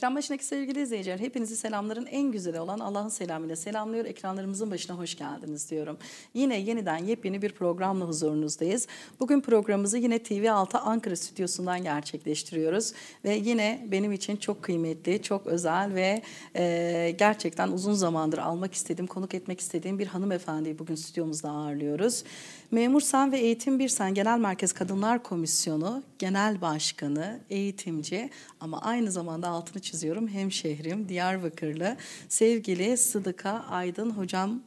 Ekran başındaki sevgili izleyiciler hepinizi selamların en güzeli olan Allah'ın selamıyla selamlıyor. Ekranlarımızın başına hoş geldiniz diyorum. Yine yeniden yepyeni bir programla huzurunuzdayız. Bugün programımızı yine TV6 Ankara stüdyosundan gerçekleştiriyoruz. Ve yine benim için çok kıymetli, çok özel ve e, gerçekten uzun zamandır almak istediğim, konuk etmek istediğim bir hanımefendiyi bugün stüdyomuzda ağırlıyoruz. Memur Sen ve Eğitim Bir Sen Genel Merkez Kadınlar Komisyonu Genel Başkanı, eğitimci ama aynı zamanda altını çiziyorum hemşehrim Diyarbakırlı sevgili Sıdıka Aydın hocam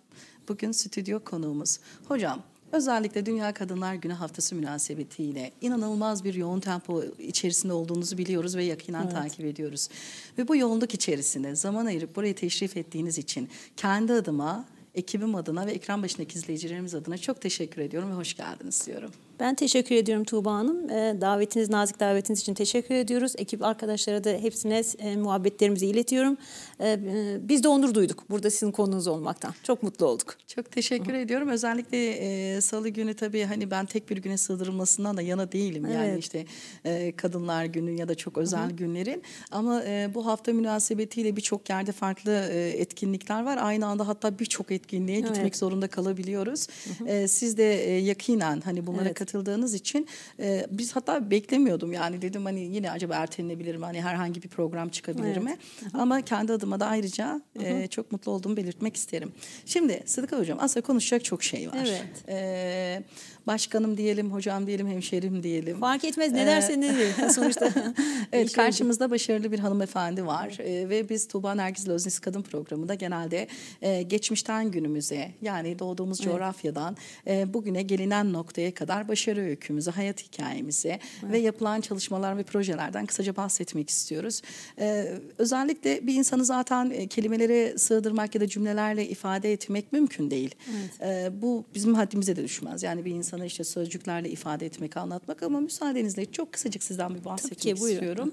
bugün stüdyo konuğumuz. Hocam Özellikle Dünya Kadınlar Günü haftası münasebetiyle inanılmaz bir yoğun tempo içerisinde olduğunuzu biliyoruz ve yakından evet. takip ediyoruz. Ve bu yoğunluk içerisinde zaman ayırıp buraya teşrif ettiğiniz için kendi adıma ekibim adına ve ekran başındaki izleyicilerimiz adına çok teşekkür ediyorum ve hoş geldiniz diyorum. Ben teşekkür ediyorum Tuğba Hanım. Ee, davetiniz, nazik davetiniz için teşekkür ediyoruz. Ekip arkadaşlara da hepsine e, muhabbetlerimizi iletiyorum. Ee, e, biz de onur duyduk burada sizin konunuz olmaktan. Çok mutlu olduk. Çok teşekkür Hı. ediyorum. Özellikle e, salı günü tabii hani ben tek bir güne sığdırılmasından da yana değilim. Yani işte e, kadınlar günü ya da çok özel Hı. günlerin. Ama e, bu hafta münasebetiyle birçok yerde farklı e, etkinlikler var. Aynı anda hatta birçok etkinliğe evet. gitmek zorunda kalabiliyoruz. E, siz de e, yakinen hani bunlara evet katıldığınız için e, biz hatta beklemiyordum yani dedim hani yine acaba ertelenebilir mi hani herhangi bir program çıkabilir evet. mi? Ama kendi adıma da ayrıca e, çok mutlu olduğumu belirtmek isterim. Şimdi Sıdıka Hocam aslında konuşacak çok şey var. Evet. E, başkanım diyelim, hocam diyelim, hemşerim diyelim. Fark etmez ne derseniz ne e, sonuçta. evet şey karşımızda başarılı bir hanımefendi var evet. E, ve biz Tuğba Nergiz Loznis Kadın Programı'nda genelde e, geçmişten günümüze yani doğduğumuz coğrafyadan e, bugüne gelinen noktaya kadar başarı öykümüzü, hayat hikayemizi evet. ve yapılan çalışmalar ve projelerden kısaca bahsetmek istiyoruz. Ee, özellikle bir insanı zaten e, kelimelere sığdırmak ya da cümlelerle ifade etmek mümkün değil. Evet. Ee, bu bizim haddimize de düşmez. Yani bir insana işte sözcüklerle ifade etmek, anlatmak ama müsaadenizle çok kısacık sizden bir bahsetmek Tabii ki, istiyorum.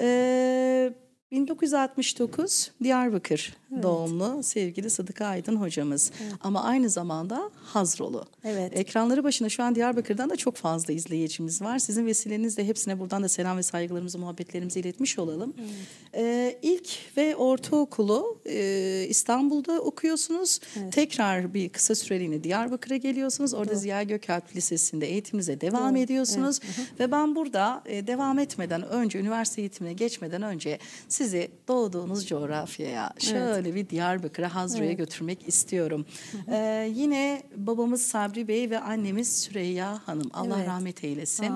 Ee, 1969 Diyarbakır evet. doğumlu sevgili Sadık Aydın hocamız. Evet. Ama aynı zamanda Hazrolu. Evet. Ekranları başına şu an Diyarbakır'dan da çok fazla izleyicimiz var. Sizin vesilenizle hepsine buradan da selam ve saygılarımızı, muhabbetlerimizi iletmiş olalım. Evet. Ee, ilk ve ortaokulu e, İstanbul'da okuyorsunuz. Evet. Tekrar bir kısa süreliğine Diyarbakır'a geliyorsunuz. Orada Doğru. Ziya Gökalp Lisesi'nde eğitiminize devam Doğru. ediyorsunuz. Evet. Ve ben burada e, devam etmeden önce, üniversite eğitimine geçmeden önce sizi doğduğunuz coğrafyaya şöyle evet. bir Diyarbakır'a Hazro'ya evet. götürmek istiyorum. ee, yine babamız Sabri Bey ve annemiz Süreyya Hanım Allah evet. rahmet eylesin.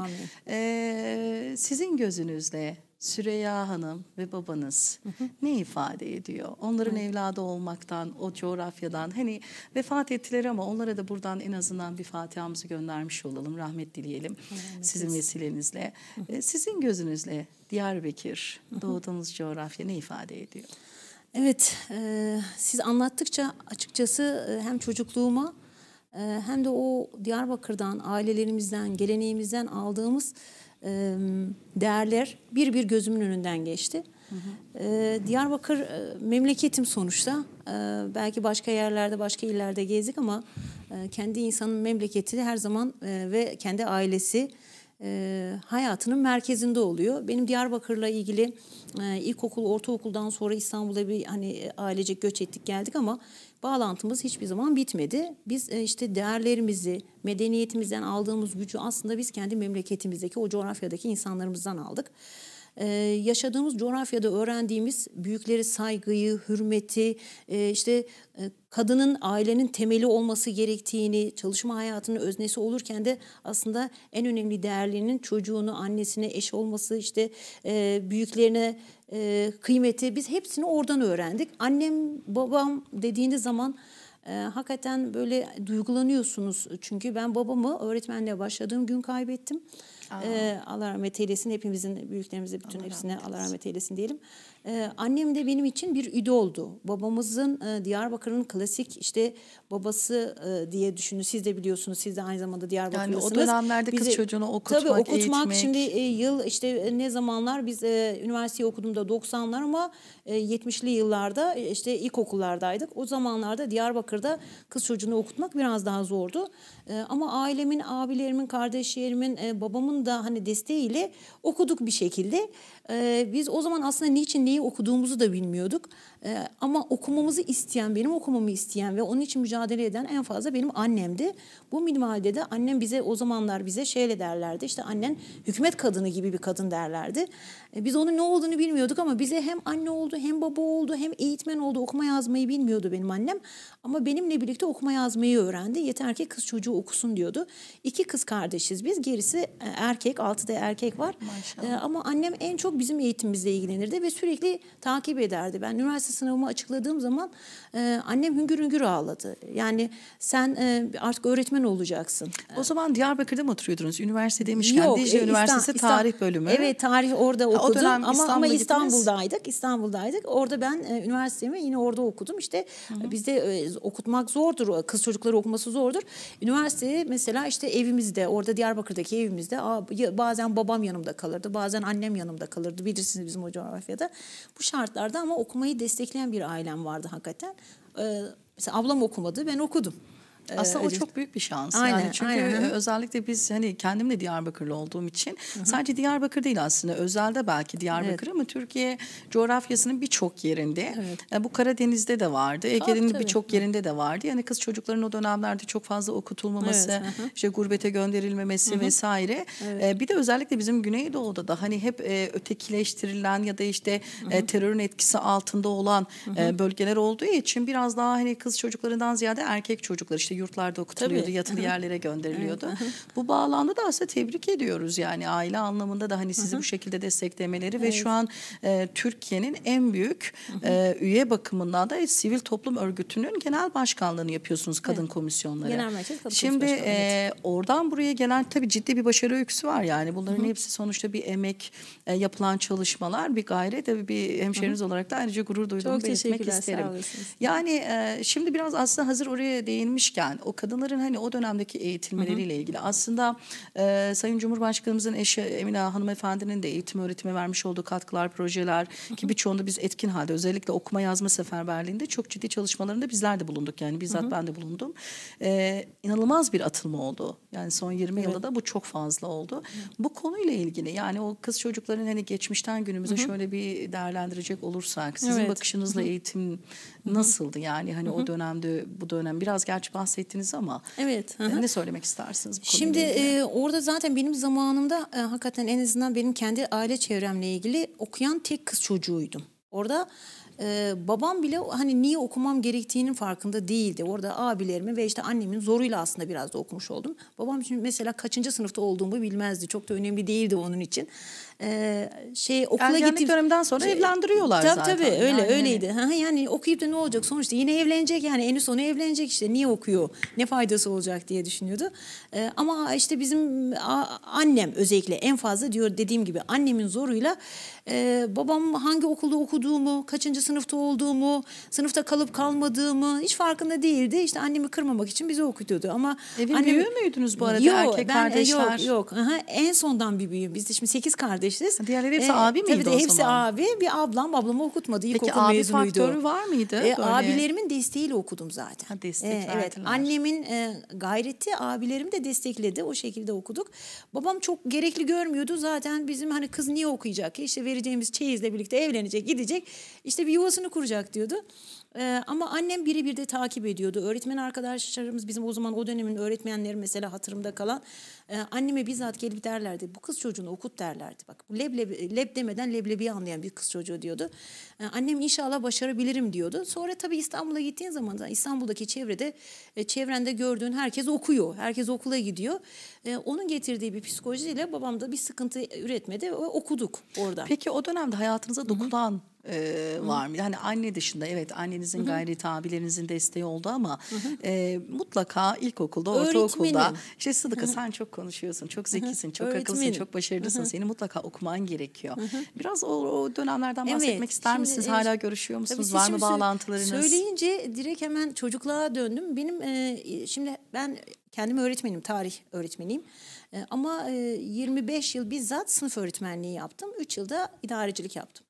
Ee, sizin gözünüzle Süreyya Hanım ve babanız ne ifade ediyor? Onların evet. evladı olmaktan, o coğrafyadan hani vefat ettiler ama onlara da buradan en azından bir fatihamızı göndermiş olalım. Rahmet dileyelim evet. sizin vesilenizle. Ee, sizin gözünüzle Diyarbakır, doğduğunuz coğrafya ne ifade ediyor? Evet, e, siz anlattıkça açıkçası e, hem çocukluğuma e, hem de o Diyarbakır'dan, ailelerimizden, geleneğimizden aldığımız değerler bir bir gözümün önünden geçti. Hı hı. Diyarbakır memleketim sonuçta. Belki başka yerlerde, başka illerde gezdik ama kendi insanın memleketi her zaman ve kendi ailesi hayatının merkezinde oluyor. Benim Diyarbakır'la ilgili ilkokul, ortaokuldan sonra İstanbul'a bir hani ailecek göç ettik geldik ama bağlantımız hiçbir zaman bitmedi. Biz e, işte değerlerimizi, medeniyetimizden aldığımız gücü aslında biz kendi memleketimizdeki o coğrafyadaki insanlarımızdan aldık. Ee, yaşadığımız coğrafyada öğrendiğimiz büyükleri saygıyı, hürmeti, e, işte e, kadının ailenin temeli olması gerektiğini, çalışma hayatının öznesi olurken de aslında en önemli değerlerinin çocuğunu, annesine, eş olması, işte e, büyüklerine kıymeti biz hepsini oradan öğrendik. Annem, babam dediğiniz zaman e, hakikaten böyle duygulanıyorsunuz. Çünkü ben babamı öğretmenle başladığım gün kaybettim. Aa. E, Allah rahmet eylesin hepimizin büyüklerimize bütün Allah hepsine Allah rahmet eylesin diyelim. Ee, annem de benim için bir oldu. Babamızın e, Diyarbakır'ın klasik işte babası e, diye düşünün. Siz de biliyorsunuz siz de aynı zamanda Diyarbakırlısınız. Yani o dönemlerde Bizi, kız çocuğunu okutmak, tabii okutmak eğitmek. şimdi e, yıl işte ne zamanlar biz e, üniversiteyi okuduğumda 90'lar ama 70'li yıllarda e, işte ilkokullardaydık. O zamanlarda Diyarbakır'da kız çocuğunu okutmak biraz daha zordu. ama ailemin, abilerimin, kardeşlerimin, babamın da hani desteğiyle okuduk bir şekilde. biz o zaman aslında niçin neyi okuduğumuzu da bilmiyorduk. E, ama okumamızı isteyen, benim okumamı isteyen ve onun için mücadele eden en fazla benim annemdi. Bu minvalde de annem bize o zamanlar bize şeyle derlerdi. İşte annen hükümet kadını gibi bir kadın derlerdi. E, biz onun ne olduğunu bilmiyorduk ama bize hem anne oldu, hem baba oldu, hem eğitmen oldu. Okuma yazmayı bilmiyordu benim annem. Ama benimle birlikte okuma yazmayı öğrendi. Yeter ki kız çocuğu okusun diyordu. İki kız kardeşiz biz. Gerisi e, erkek, altıda erkek var. Maşallah. E, ama annem en çok bizim eğitimimizle ilgilenirdi ve sürekli sürekli takip ederdi. Ben üniversite sınavımı açıkladığım zaman e, annem hüngür hüngür ağladı. Yani sen e, artık öğretmen olacaksın. O zaman Diyarbakır'da mı oturuyordunuz? Üniversite demişken Yok, Dicle e, Üniversitesi İstan, tarih bölümü. Evet tarih orada okudum ha, o dönem ama, İstanbul'a ama İstanbul'daydık. Gittiniz. İstanbul'daydık. Orada ben e, üniversitemi yine orada okudum. İşte Hı -hı. bizde e, okutmak zordur. Kız çocukları okuması zordur. Üniversiteye mesela işte evimizde orada Diyarbakır'daki evimizde bazen babam yanımda kalırdı. Bazen annem yanımda kalırdı. Bilirsiniz bizim o coğrafyada. Bu şartlarda ama okumayı destekleyen bir ailem vardı hakikaten. Ee, mesela ablam okumadı ben okudum. Ee, aslında acı... o çok büyük bir şans. Aynen, yani çünkü aynen. özellikle biz hani kendim de Diyarbakırlı olduğum için Hı-hı. sadece Diyarbakır değil aslında özelde belki Diyarbakır evet. ama Türkiye coğrafyasının birçok yerinde. Evet. E, bu Karadeniz'de de vardı. Ege'nin birçok yerinde de vardı. Yani kız çocukların o dönemlerde çok fazla okutulmaması, evet. Hı -hı. işte gurbete gönderilmemesi Hı-hı. vesaire. Evet. E, bir de özellikle bizim Güneydoğu'da da hani hep e, ötekileştirilen ya da işte Hı-hı. terörün etkisi altında olan Hı-hı. bölgeler olduğu için biraz daha hani kız çocuklarından ziyade erkek çocuklar işte yurtlarda okutuluyordu, Tabii. yatılı yerlere gönderiliyordu. bu bağlamda da aslında tebrik ediyoruz yani aile anlamında da hani sizi bu şekilde desteklemeleri evet. ve şu an e, Türkiye'nin en büyük e, üye bakımından da e, sivil toplum örgütünün genel başkanlığını yapıyorsunuz kadın evet. komisyonları. Genel merkez kadın Şimdi e, oradan buraya gelen tabii ciddi bir başarı öyküsü var yani bunların hepsi sonuçta bir emek e, yapılan çalışmalar bir gayret tabii bir hemşeriniz olarak da ayrıca gurur duyduğumu belirtmek isterim. Yani e, şimdi biraz aslında hazır oraya değinmişken yani o kadınların hani o dönemdeki eğitilmeleriyle ilgili aslında e, Sayın Cumhurbaşkanımızın eşi e, Emine Hanımefendinin de eğitim öğretime vermiş olduğu katkılar, projeler ki birçoğunda biz etkin halde özellikle okuma yazma seferberliğinde çok ciddi çalışmalarında bizler de bulunduk. Yani bizzat ben de bulundum. E, inanılmaz bir atılma oldu. Yani son 20 evet. yılda da bu çok fazla oldu. Hı. Bu konuyla ilgili yani o kız çocukların hani geçmişten günümüze hı hı. şöyle bir değerlendirecek olursak sizin evet. bakışınızla hı hı. eğitim nasıldı? Yani hani hı hı. o dönemde bu dönem biraz gerçi bahsettim bahsettiniz ama evet, e, hı hı. ne söylemek istersiniz? Bu Şimdi e, orada zaten benim zamanımda e, hakikaten en azından benim kendi aile çevremle ilgili okuyan tek kız çocuğuydum. Orada e, babam bile hani niye okumam gerektiğinin farkında değildi. Orada abilerimi ve işte annemin zoruyla aslında biraz da okumuş oldum. Babam şimdi mesela kaçıncı sınıfta olduğumu bilmezdi. Çok da önemli değildi onun için e, şey okula Ergenlik gidip döneminden sonra şey, evlendiriyorlar tabii, zaten. Tabii tabii öyle yani, öyleydi. Yani. Ha, yani okuyup da ne olacak sonuçta yine evlenecek yani en sonu evlenecek işte niye okuyor ne faydası olacak diye düşünüyordu. ama işte bizim annem özellikle en fazla diyor dediğim gibi annemin zoruyla babam hangi okulda okuduğumu kaçıncı sınıfta olduğumu sınıfta kalıp kalmadığımı hiç farkında değildi. İşte annemi kırmamak için bizi okutuyordu ama. Evin annem, büyüğü müydünüz bu arada yok, erkek ben, e, kardeşler? Yok yok Aha, en sondan bir büyüğüm biz de şimdi sekiz kardeş kardeşiz. diğerleri hepsi ee, abi miydi tabii de, o hepsi abi. Bir ablam ablamı okutmadı. İlkokul Peki abi mezunuydu. faktörü var mıydı? Ee, abilerimin desteğiyle okudum zaten. Ha, destek ee, Evet annemin e, gayreti abilerim de destekledi. O şekilde okuduk. Babam çok gerekli görmüyordu. Zaten bizim hani kız niye okuyacak? İşte vereceğimiz çeyizle birlikte evlenecek gidecek. İşte bir yuvasını kuracak diyordu. Ee, ama annem birebir de takip ediyordu. Öğretmen arkadaşlarımız bizim o zaman o dönemin öğretmenleri mesela hatırımda kalan e, anneme bizzat gelip derlerdi. Bu kız çocuğunu okut derlerdi. Bak bu leblebi, leb demeden leblebiyi anlayan bir kız çocuğu diyordu. E, annem inşallah başarabilirim diyordu. Sonra tabii İstanbul'a gittiğin zaman İstanbul'daki çevrede e, çevrende gördüğün herkes okuyor. Herkes okula gidiyor. E, onun getirdiği bir psikolojiyle babam da bir sıkıntı üretmedi. Okuduk oradan. Peki o dönemde hayatınıza dokunan Hı -hı e, var mı Hani anne dışında evet annenizin hı gayri abilerinizin desteği oldu ama e, mutlaka ilkokulda, Öğretmenim. ortaokulda işte Sıdıka Hı-hı. sen çok konuşuyorsun, çok zekisin, çok Öğretmenim. akıllısın, çok başarılısın. Seni mutlaka okuman gerekiyor. Biraz o, o dönemlerden evet. bahsetmek ister Şimdi, misiniz? E, Hala görüşüyor musunuz? Var mı bağlantılarınız? Söyleyince direkt hemen çocukluğa döndüm. Benim e, şimdi ben kendim öğretmenim, tarih öğretmeniyim. E, ama e, 25 yıl bizzat sınıf öğretmenliği yaptım. 3 yılda idarecilik yaptım.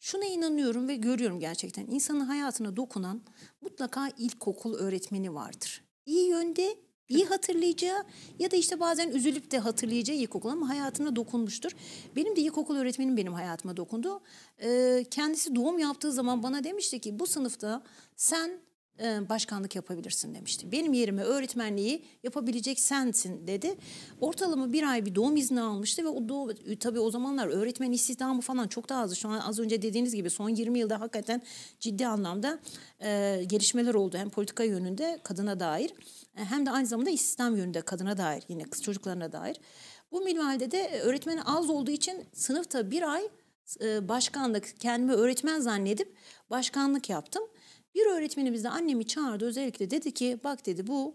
Şuna inanıyorum ve görüyorum gerçekten. İnsanın hayatına dokunan mutlaka ilkokul öğretmeni vardır. İyi yönde iyi hatırlayacağı ya da işte bazen üzülüp de hatırlayacağı ilkokul ama hayatına dokunmuştur. Benim de ilkokul öğretmenim benim hayatıma dokundu. Ee, kendisi doğum yaptığı zaman bana demişti ki bu sınıfta sen e, başkanlık yapabilirsin demişti. Benim yerime öğretmenliği yapabilecek sensin dedi. Ortalama bir ay bir doğum izni almıştı ve o doğum, e, tabii o zamanlar öğretmen istihdamı falan çok daha azdı. Şu an az önce dediğiniz gibi son 20 yılda hakikaten ciddi anlamda e, gelişmeler oldu. Hem politika yönünde kadına dair e, hem de aynı zamanda istihdam yönünde kadına dair yine kız çocuklarına dair. Bu minvalde de öğretmeni az olduğu için sınıfta bir ay başkanlık kendimi öğretmen zannedip başkanlık yaptım. Bir öğretmenimiz de annemi çağırdı özellikle dedi ki bak dedi bu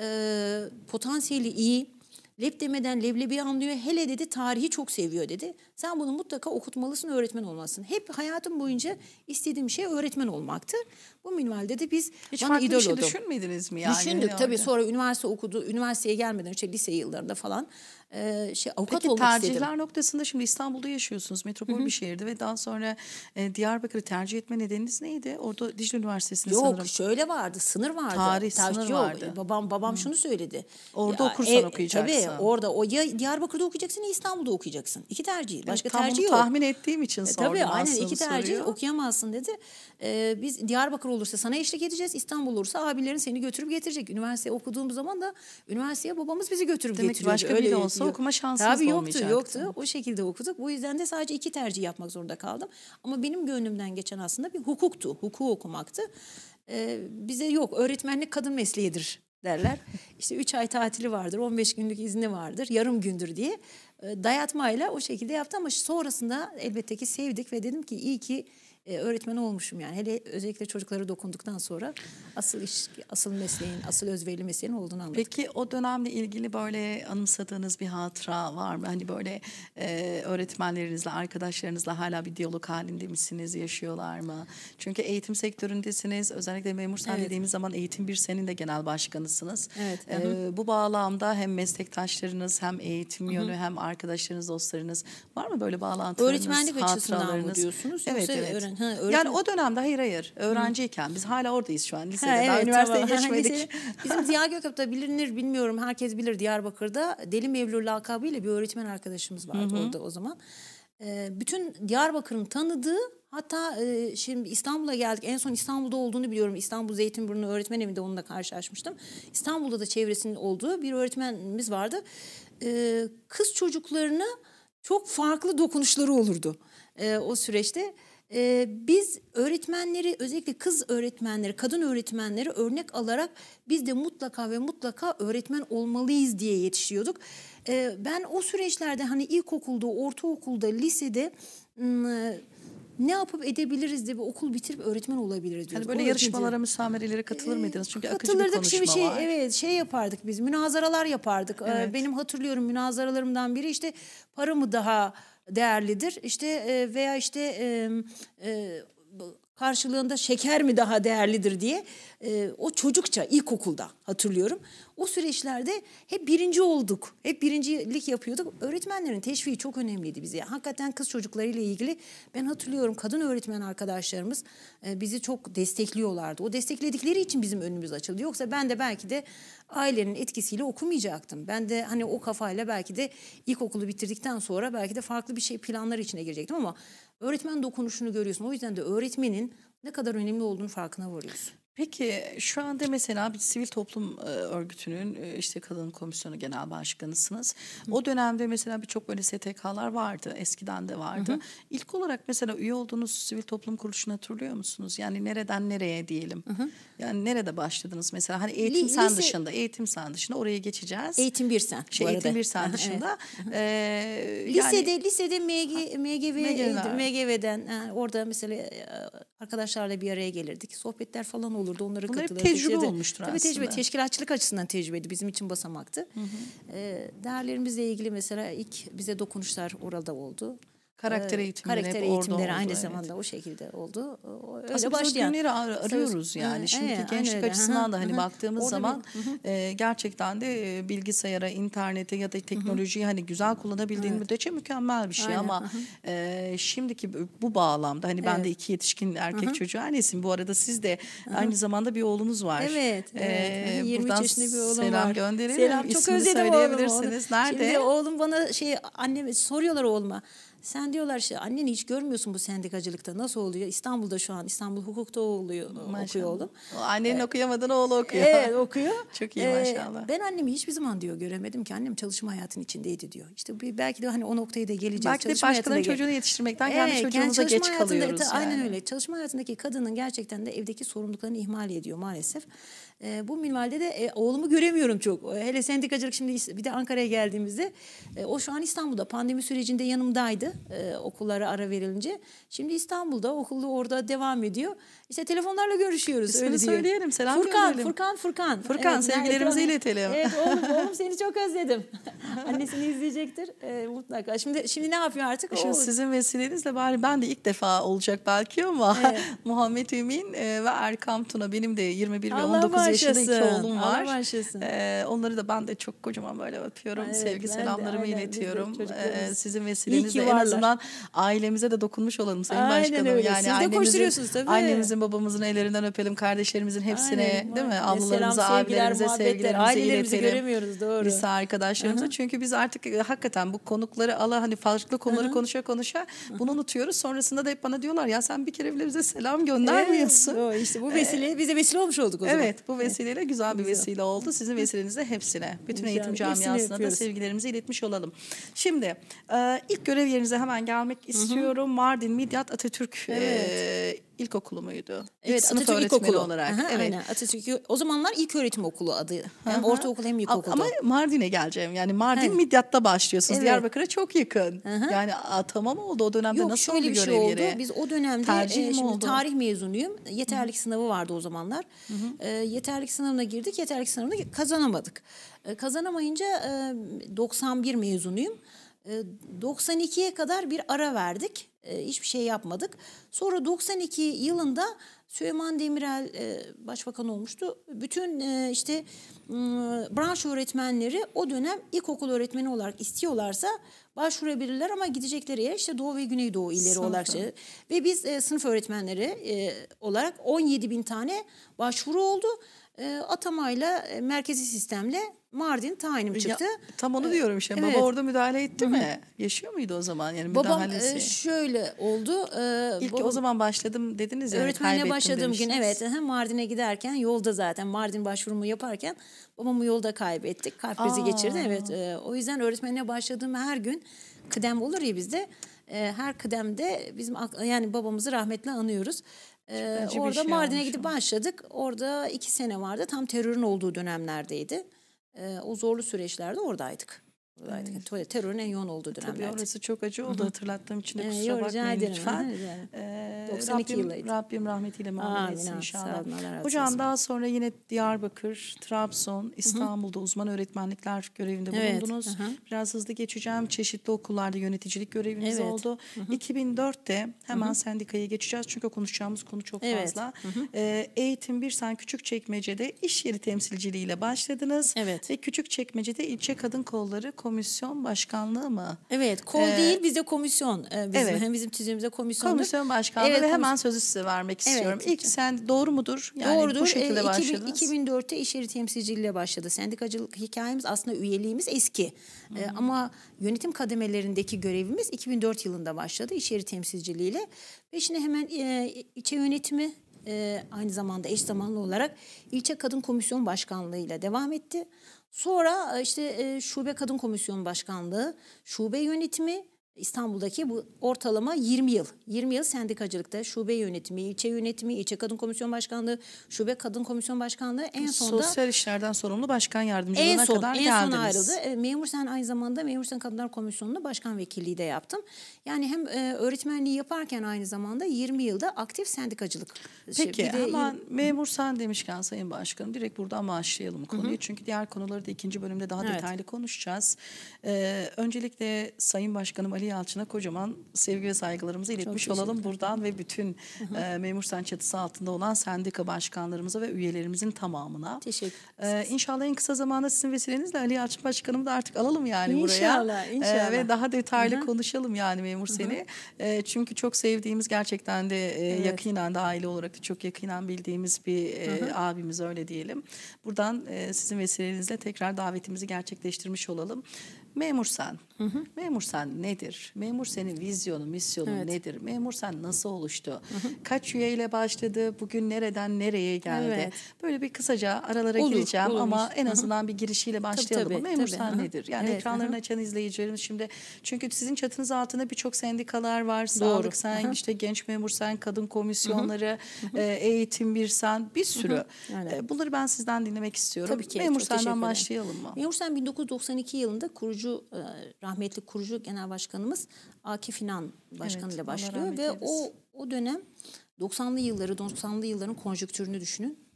e, potansiyeli iyi. Lep demeden leblebi anlıyor. Hele dedi tarihi çok seviyor dedi. Sen bunu mutlaka okutmalısın, öğretmen olmalısın. Hep hayatım boyunca istediğim şey öğretmen olmaktı. Bu minvalde de biz Hiç bana idol şey düşünmediniz mi yani? Düşündük hani tabii sonra üniversite okudu. Üniversiteye gelmeden önce lise yıllarında falan şey avukat Peki, olmak tercihler istedim. noktasında şimdi İstanbul'da yaşıyorsunuz. Metropol bir şehirde ve daha sonra e, Diyarbakır'ı tercih etme nedeniniz neydi? Orada Dicle Üniversitesi'nde yok, sanırım. Yok şöyle vardı. Sınır vardı. Tarih, Tarih sınır yok. vardı. Babam babam Hı. şunu söyledi. Orada ya, okursan e, okuyacaksın. Tabii orada o ya Diyarbakır'da okuyacaksın ya İstanbul'da okuyacaksın. İki tercih. Başka Tam tercih yok. tahmin ettiğim için e, sordum. Tabii aynen iki tercih soruyor. okuyamazsın dedi. E, biz Diyarbakır olursa sana eşlik edeceğiz. İstanbul olursa abilerin seni götürüp getirecek. Üniversite okuduğum zaman da üniversiteye babamız bizi götürüp Demek getiriyordu. Başka Öyle biri olsa olsa Yok. okuma şansımız Tabii yoktu, olmayacaktı. yoktu. O şekilde okuduk. Bu yüzden de sadece iki tercih yapmak zorunda kaldım. Ama benim gönlümden geçen aslında bir hukuktu. Hukuku okumaktı. Ee, bize yok öğretmenlik kadın mesleğidir derler. İşte üç ay tatili vardır, 15 günlük izni vardır, yarım gündür diye e, dayatmayla o şekilde yaptı ama sonrasında elbette ki sevdik ve dedim ki iyi ki e, öğretmen olmuşum yani. Hele özellikle çocuklara dokunduktan sonra asıl iş, asıl mesleğin, asıl özverili mesleğin olduğunu anladım. Peki o dönemle ilgili böyle anımsadığınız bir hatıra var mı? Hani böyle e, öğretmenlerinizle, arkadaşlarınızla hala bir diyalog halinde misiniz, yaşıyorlar mı? Çünkü eğitim sektöründesiniz. Özellikle memur evet. dediğimiz zaman eğitim bir senin de genel başkanısınız. Evet. E, bu bağlamda hem meslektaşlarınız hem eğitim yönü hı hı. hem arkadaşlarınız, dostlarınız var mı böyle bağlantılarınız, Öğretmenlik hatıralarınız? Öğretmenlik açısından mı diyorsunuz? Evet, evet. Öğren Ha, Yani o dönemde hayır hayır öğrenciyken biz hala oradayız şu an lisede ha, evet, daha üniversiteye tamam. geçmedik. Bizim Ziya Gökap'ta bilinir bilmiyorum herkes bilir Diyarbakır'da Deli Mevlül lakabıyla bir öğretmen arkadaşımız vardı Hı-hı. orada o zaman. Ee, bütün Diyarbakır'ın tanıdığı hatta e, şimdi İstanbul'a geldik en son İstanbul'da olduğunu biliyorum. İstanbul Zeytinburnu öğretmen evinde onunla karşılaşmıştım. İstanbul'da da çevresinin olduğu bir öğretmenimiz vardı. Ee, kız çocuklarına çok farklı dokunuşları olurdu e, o süreçte e, biz öğretmenleri özellikle kız öğretmenleri, kadın öğretmenleri örnek alarak biz de mutlaka ve mutlaka öğretmen olmalıyız diye yetişiyorduk. E, ben o süreçlerde hani ilkokulda, ortaokulda, lisede ne yapıp edebiliriz diye bir okul bitirip öğretmen olabiliriz diyoruz. Hani böyle o yarışmalara, öğretim... müsamerelere ee, katılır mıydınız? Çünkü katılırdık. Akıcı bir şey, var. Evet şey yapardık biz münazaralar yapardık. Evet. Benim hatırlıyorum münazaralarımdan biri işte para mı daha değerlidir. İşte e, veya işte e, e, karşılığında şeker mi daha değerlidir diye o çocukça ilkokulda hatırlıyorum. O süreçlerde hep birinci olduk. Hep birincilik yapıyorduk. Öğretmenlerin teşviği çok önemliydi bize. Hakikaten kız çocuklarıyla ilgili ben hatırlıyorum kadın öğretmen arkadaşlarımız e, bizi çok destekliyorlardı. O destekledikleri için bizim önümüz açıldı. Yoksa ben de belki de ailenin etkisiyle okumayacaktım. Ben de hani o kafayla belki de ilkokulu bitirdikten sonra belki de farklı bir şey planlar içine girecektim ama öğretmen dokunuşunu görüyorsun. O yüzden de öğretmenin ne kadar önemli olduğunu farkına varıyorsun. Peki şu anda mesela bir sivil toplum e, örgütünün e, işte kadın komisyonu genel başkanısınız. O dönemde mesela birçok böyle STK'lar vardı. Eskiden de vardı. Hı hı. İlk olarak mesela üye olduğunuz sivil toplum kuruluşunu hatırlıyor musunuz? Yani nereden nereye diyelim? Hı hı. Yani nerede başladınız mesela? Hani eğitim L- sen dışında, eğitim sen dışında oraya geçeceğiz. Eğitim bir sen. Şey, eğitim bir sen dışında. evet. ee, lisede yani... lisede MG, MGV, MGV MGV'den yani orada mesela e, arkadaşlarla bir araya gelirdik. Sohbetler falan olurdu olurdu onlara Bunlar katılırdı. tecrübe teşhirde. olmuştur Tabii aslında. tecrübe teşkilatçılık açısından tecrübeydi bizim için basamaktı. Hı hı. E, değerlerimizle ilgili mesela ilk bize dokunuşlar orada oldu. Karakter ee, eğitimleri, karakter eğitimleri aynı oldu, zamanda evet. o şekilde oldu. Öyle Aslında başlayan. Biz o ar arıyoruz yani. Şimdi e, gençlik öyle. açısından da hani baktığımız Orada zaman e, gerçekten de e, bilgisayara, internete ya da teknolojiyi hani güzel kullanabildiğin evet. müddetçe mükemmel bir şey Aynen. ama e, şimdiki bu bağlamda hani evet. ben de iki yetişkin erkek hı. çocuğu annesiyim. Bu arada siz de aynı zamanda bir oğlunuz var. Evet. E, evet. E, 23 yaşında bir oğlum selam var. Gönderelim. Selam çok İsmini özledim oğlumu. Nerede? Şimdi oğlum bana şey annem soruyorlar oğluma. Sen diyorlar işte anneni hiç görmüyorsun bu sendikacılıkta nasıl oluyor? İstanbul'da şu an İstanbul hukukta oluyor maşallah. okuyor oğlum. O annenin ee, okuyamadan oğlu okuyor. Evet okuyor. Çok iyi ee, maşallah. ben annemi hiçbir zaman diyor göremedim ki annem çalışma hayatının içindeydi diyor. İşte belki de hani o noktaya da geleceğiz. Belki de başkalarının çocuğunu yetiştirmekten ee, kendi ee, çocuğumuza geç kalıyoruz. Yani. Aynen öyle. Çalışma hayatındaki kadının gerçekten de evdeki sorumluluklarını ihmal ediyor maalesef. E, bu minvalde de e, oğlumu göremiyorum çok. Ee, hele sendikacılık şimdi bir de Ankara'ya geldiğimizde e, o şu an İstanbul'da pandemi sürecinde yanımdaydı e, okullara ara verilince. Şimdi İstanbul'da okulu orada devam ediyor. İşte telefonlarla görüşüyoruz. Biz öyle söyleyelim selam Furkan, gönderelim. Furkan, Furkan. Furkan evet, sevgilerimizi yani, iletelim. Evet oğlum, oğlum seni çok özledim. Annesini izleyecektir e, mutlaka. Şimdi şimdi ne yapıyor artık? Şimdi o... sizin vesilenizle bari ben de ilk defa olacak belki ama evet. Muhammed Emin e, ve Erkam Tuna benim de 21 Allah ve 19 yaşında iki oğlum var. Ee, onları da ben de çok kocaman böyle öpüyorum. Evet, Sevgi selamlarımı de, aynen, iletiyorum. Ee, sizin vesilenizle en azından ailemize de dokunmuş olalım Sayın aynen Başkanım. Öyle. Yani Siz annemizin, de koşturuyorsunuz tabii. Annemizin babamızın ellerinden öpelim. Kardeşlerimizin hepsine aynen, değil mi? Anılarımıza, abilerimize, sevgilerimize iletelim. göremiyoruz doğru. Lise arkadaşlarımıza. Hı -hı. Çünkü biz artık e, hakikaten bu konukları ala hani farklı konuları Hı -hı. konuşa konuşa bunu unutuyoruz. Sonrasında da hep bana diyorlar ya sen bir kere bile bize selam göndermiyorsun. Evet, o, işte bu ee, vesile ee, bize vesile olmuş olduk o zaman. Evet bu bu vesileyle güzel bir vesile oldu. Sizin vesilenizle hepsine. Bütün Rica eğitim camiasına da sevgilerimizi iletmiş olalım. Şimdi e, ilk görev yerinize hemen gelmek istiyorum. Hı hı. Mardin Midyat Atatürk e, evet. e, İlkokulu muydu? Evet İlk Atatürk İlkokulu olarak. Aha, evet. Aynen. Atatürk o zamanlar ilk öğretim okulu adı. Hem Aha. ortaokul hem ilkokul. Ama Mardin'e geleceğim. Yani Mardin He. Midyat'ta başlıyorsunuz. Evet. Diyarbakır'a çok yakın. Aha. Yani a, tamam oldu o dönemde Yok, nasıl şöyle bir şey oldu. Biz o dönemde e, şimdi oldu? tarih mezunuyum. Yeterlik Hı. sınavı vardı o zamanlar. Hı -hı. E, yeterlik sınavına girdik. Yeterlik sınavını kazanamadık. E, kazanamayınca e, 91 mezunuyum. E, 92'ye kadar bir ara verdik. E, hiçbir şey yapmadık. Sonra 92 yılında Süleyman Demirel e, başbakan olmuştu. Bütün e, işte e, branş öğretmenleri o dönem ilkokul öğretmeni olarak istiyorlarsa başvurabilirler ama gidecekleri yer işte Doğu ve Güneydoğu illeri Sınıfı. olarak. Şey. Ve biz e, sınıf öğretmenleri e, olarak 17 bin tane başvuru oldu. E, atamayla, e, merkezi sistemle Mardin tayinim çıktı. Ya, tam onu ee, diyorum işte. Evet. Baba orada müdahale etti mi? Yaşıyor muydu o zaman yani müdahalesi? Babam e, şöyle oldu. E, İlk babam, o zaman başladım dediniz ya. Öğretmenle başladığım demiştiniz. gün evet. Hem Mardin'e giderken yolda zaten Mardin başvurumu yaparken babamı yolda kaybettik. Kalp krizi geçirdi evet. E, o yüzden öğretmenliğe başladığım her gün kıdem olur ya bizde. E, her kıdemde bizim yani babamızı rahmetle anıyoruz. Ee, orada şey Mardin'e gidip başladık. Orada iki sene vardı. Tam terörün olduğu dönemlerdeydi. Ee, o zorlu süreçlerde oradaydık. Buradaydık. Evet. Tuvalet, terörün en yoğun olduğu dönemlerde. Tabii orası çok acı oldu Hı-hı. hatırlattığım için de ee, kusura bakmayın ederim, lütfen. Ee, 92 Rabbim, yılıydı. Rabbim rahmetiyle muamele etsin inşallah. Olun, Hocam daha sonra yine Diyarbakır, Trabzon, İstanbul'da Hı-hı. uzman öğretmenlikler görevinde bulundunuz. Hı-hı. Biraz hızlı geçeceğim. Çeşitli okullarda yöneticilik göreviniz evet. oldu. Hı-hı. 2004'te hemen Hı-hı. sendikaya geçeceğiz çünkü konuşacağımız konu çok evet. fazla. Ee, eğitim bir sen küçük çekmecede iş yeri temsilciliğiyle başladınız. Evet. Ve küçük çekmecede ilçe kadın kolları komisyon başkanlığı mı? Evet, kol ee, değil bizde komisyon. E, bizim, evet. Bizim tüzüğümüzde komisyon. Komisyon başkanlığı evet, ve hemen sözü size vermek istiyorum. Evet. İlk sen doğru mudur? Yani Doğrudur. Bu e, şekilde ee, 2000, başladınız. 2004'te iş yeri temsilciliğiyle başladı. Sendikacılık hikayemiz aslında üyeliğimiz eski. Ee, ama yönetim kademelerindeki görevimiz 2004 yılında başladı iş yeri temsilciliğiyle. Peşine hemen e, içe yönetimi e, aynı zamanda eş zamanlı olarak ilçe kadın komisyon başkanlığı ile devam etti. Sonra e, işte e, şube kadın komisyon başkanlığı, şube yönetimi, İstanbul'daki bu ortalama 20 yıl. 20 yıl sendikacılıkta şube yönetimi, ilçe yönetimi, ilçe kadın komisyon başkanlığı, şube kadın komisyon başkanlığı en sonda... Sosyal işlerden sorumlu başkan yardımcılığına en son, kadar en geldiniz. En son ayrıldı. E, memur Sen aynı zamanda Memur Sen Kadınlar Komisyonu'nda başkan vekilliği de yaptım. Yani hem e, öğretmenliği yaparken aynı zamanda 20 yılda aktif sendikacılık. Şey, Peki şey, hemen 20... Memur Sen demişken Sayın Başkanım direkt buradan başlayalım konuyu. Hı hı. Çünkü diğer konuları da ikinci bölümde daha evet. detaylı konuşacağız. Ee, öncelikle Sayın Başkanım Ali Fahri Yalçın'a kocaman sevgi ve saygılarımızı iletmiş olalım buradan ve bütün e, Memursan çatısı altında olan sendika başkanlarımıza ve üyelerimizin tamamına. Teşekkür e, ederiz. E, inşallah en kısa zamanda sizin vesilenizle Ali Yalçın Başkanımı da artık alalım yani inşallah, buraya. İnşallah, e, Ve daha detaylı Hı-hı. konuşalım yani memur seni. E, çünkü çok sevdiğimiz gerçekten de e, evet. yakinen de aile olarak da çok yakinen bildiğimiz bir e, Hı-hı. abimiz öyle diyelim. Buradan e, sizin vesilenizle tekrar davetimizi gerçekleştirmiş olalım memursan. Hı hı. Memursan nedir? Memur senin vizyonu, misyonu evet. nedir? Memursan nasıl oluştu? Hı hı. Kaç üyeyle başladı? Bugün nereden nereye geldi? Evet. Böyle bir kısaca aralara olur, gireceğim olur. ama en azından bir girişiyle başlayalım. Tabii, tabii, memursan tabii. nedir? Yani evet, ekranlarını açan izleyicilerimiz şimdi çünkü sizin çatınız altında birçok sendikalar var. Doğru. Sağlık sen, hı hı. işte genç memur sen, kadın komisyonları, hı hı. E, eğitim bir sen, bir sürü. Hı hı. Yani. E, bunları ben sizden dinlemek istiyorum. Tabii ki. Memursan'dan başlayalım mı? Memursan 1992 yılında kurucu kurucu e, rahmetli kurucu genel başkanımız Akif İnan başkanıyla evet, başlıyor ve o o dönem 90'lı yılları 90'lı yılların konjüktürünü düşünün.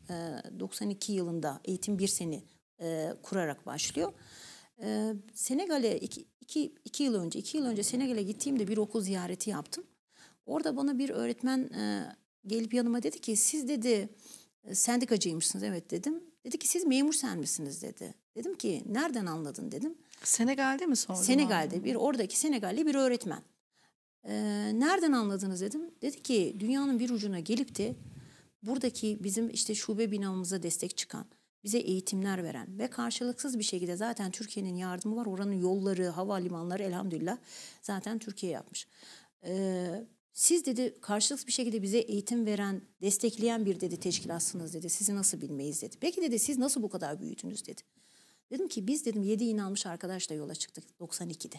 92 e, yılında eğitim bir seni e, kurarak başlıyor. Senegal'e iki, iki, iki yıl önce iki yıl önce Senegal'e gittiğimde bir okul ziyareti yaptım. Orada bana bir öğretmen gelip yanıma dedi ki siz dedi sendikacıymışsınız evet dedim. Dedi ki siz memur sen misiniz dedi. Dedim ki nereden anladın dedim. Senegal'de mi sordun? Senegal'de abi? bir oradaki Senegal'li bir öğretmen. Ee, nereden anladınız dedim. Dedi ki dünyanın bir ucuna gelip de buradaki bizim işte şube binamıza destek çıkan, bize eğitimler veren ve karşılıksız bir şekilde zaten Türkiye'nin yardımı var. Oranın yolları, havalimanları elhamdülillah zaten Türkiye yapmış. Ee, siz dedi karşılıksız bir şekilde bize eğitim veren, destekleyen bir dedi teşkilatsınız dedi. Sizi nasıl bilmeyiz dedi. Peki dedi siz nasıl bu kadar büyüdünüz dedi. Dedim ki biz dedim 7 inanmış arkadaşla yola çıktık 92'de.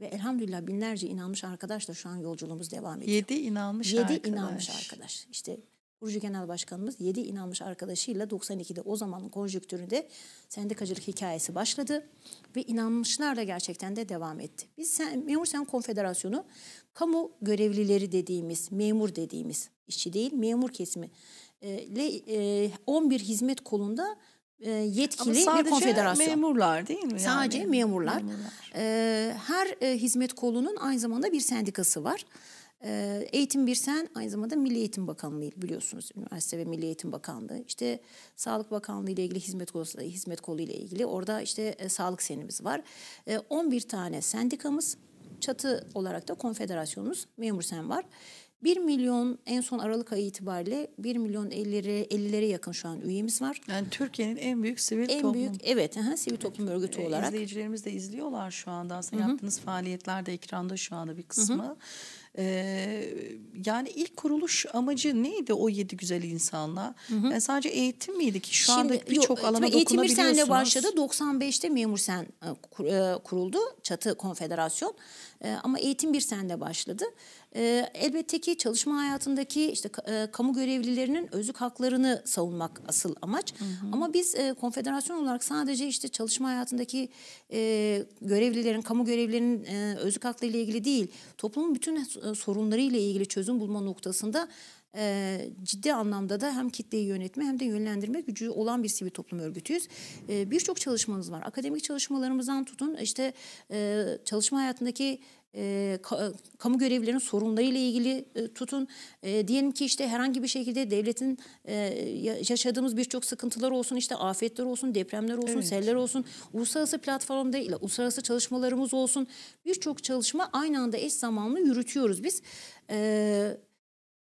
Ve elhamdülillah binlerce inanmış arkadaşla şu an yolculuğumuz devam ediyor. 7 inanmış 7 arkadaş. inanmış arkadaş. İşte Kurucu Genel Başkanımız 7 inanmış arkadaşıyla 92'de o zamanın konjüktüründe sendikacılık hikayesi başladı. Ve inanmışlarla gerçekten de devam etti. Biz sen, Memur Sen Konfederasyonu kamu görevlileri dediğimiz, memur dediğimiz işçi değil memur kesimi ile 11 hizmet kolunda e, yetkili Ama bir konfederasyon. Sadece memurlar değil mi? Sadece yani, memurlar. memurlar. E, her e, hizmet kolunun aynı zamanda bir sendikası var. E, eğitim sen, aynı zamanda Milli Eğitim Bakanlığı biliyorsunuz. Üniversite ve Milli Eğitim Bakanlığı. İşte Sağlık Bakanlığı ile ilgili hizmet kolu, hizmet kolu ile ilgili orada işte e, sağlık senimiz var. E, 11 tane sendikamız çatı olarak da konfederasyonumuz memur sen var. 1 milyon en son Aralık ayı itibariyle 1 milyon 50'lere 50'lere yakın şu an üyemiz var. Yani Türkiye'nin en büyük sivil toplum. en büyük evet aha, sivil evet, toplum örgütü e, olarak. İzleyicilerimiz de izliyorlar şu anda. Aslında Hı-hı. yaptığınız faaliyetler de ekranda şu anda bir kısmı. Hı-hı. Ee, yani ilk kuruluş amacı neydi o yedi güzel insanla? Hı hı. Yani sadece eğitim miydi ki şu Şimdi, anda birçok e, alana eğitim dokunabiliyorsunuz. Eğitim başladı. 95'te Memur Sen e, e, kuruldu. Çatı Konfederasyon. Ama eğitim bir sende başladı. Elbette ki çalışma hayatındaki işte kamu görevlilerinin özlük haklarını savunmak asıl amaç. Hı hı. Ama biz konfederasyon olarak sadece işte çalışma hayatındaki görevlilerin, kamu görevlilerinin özlük hakları ile ilgili değil, toplumun bütün e, sorunları ile ilgili çözüm bulma noktasında e, ciddi anlamda da hem kitleyi yönetme hem de yönlendirme gücü olan bir sivil toplum örgütüyüz. E, Birçok çalışmanız var. Akademik çalışmalarımızdan tutun işte e, çalışma hayatındaki e, ka, kamu görevlilerinin sorunlarıyla ilgili e, tutun. E, diyelim ki işte herhangi bir şekilde devletin e, yaşadığımız birçok sıkıntılar olsun, işte afetler olsun, depremler olsun, evet. seller olsun. Uluslararası platformda ile uluslararası çalışmalarımız olsun. Birçok çalışma aynı anda eş zamanlı yürütüyoruz biz. E,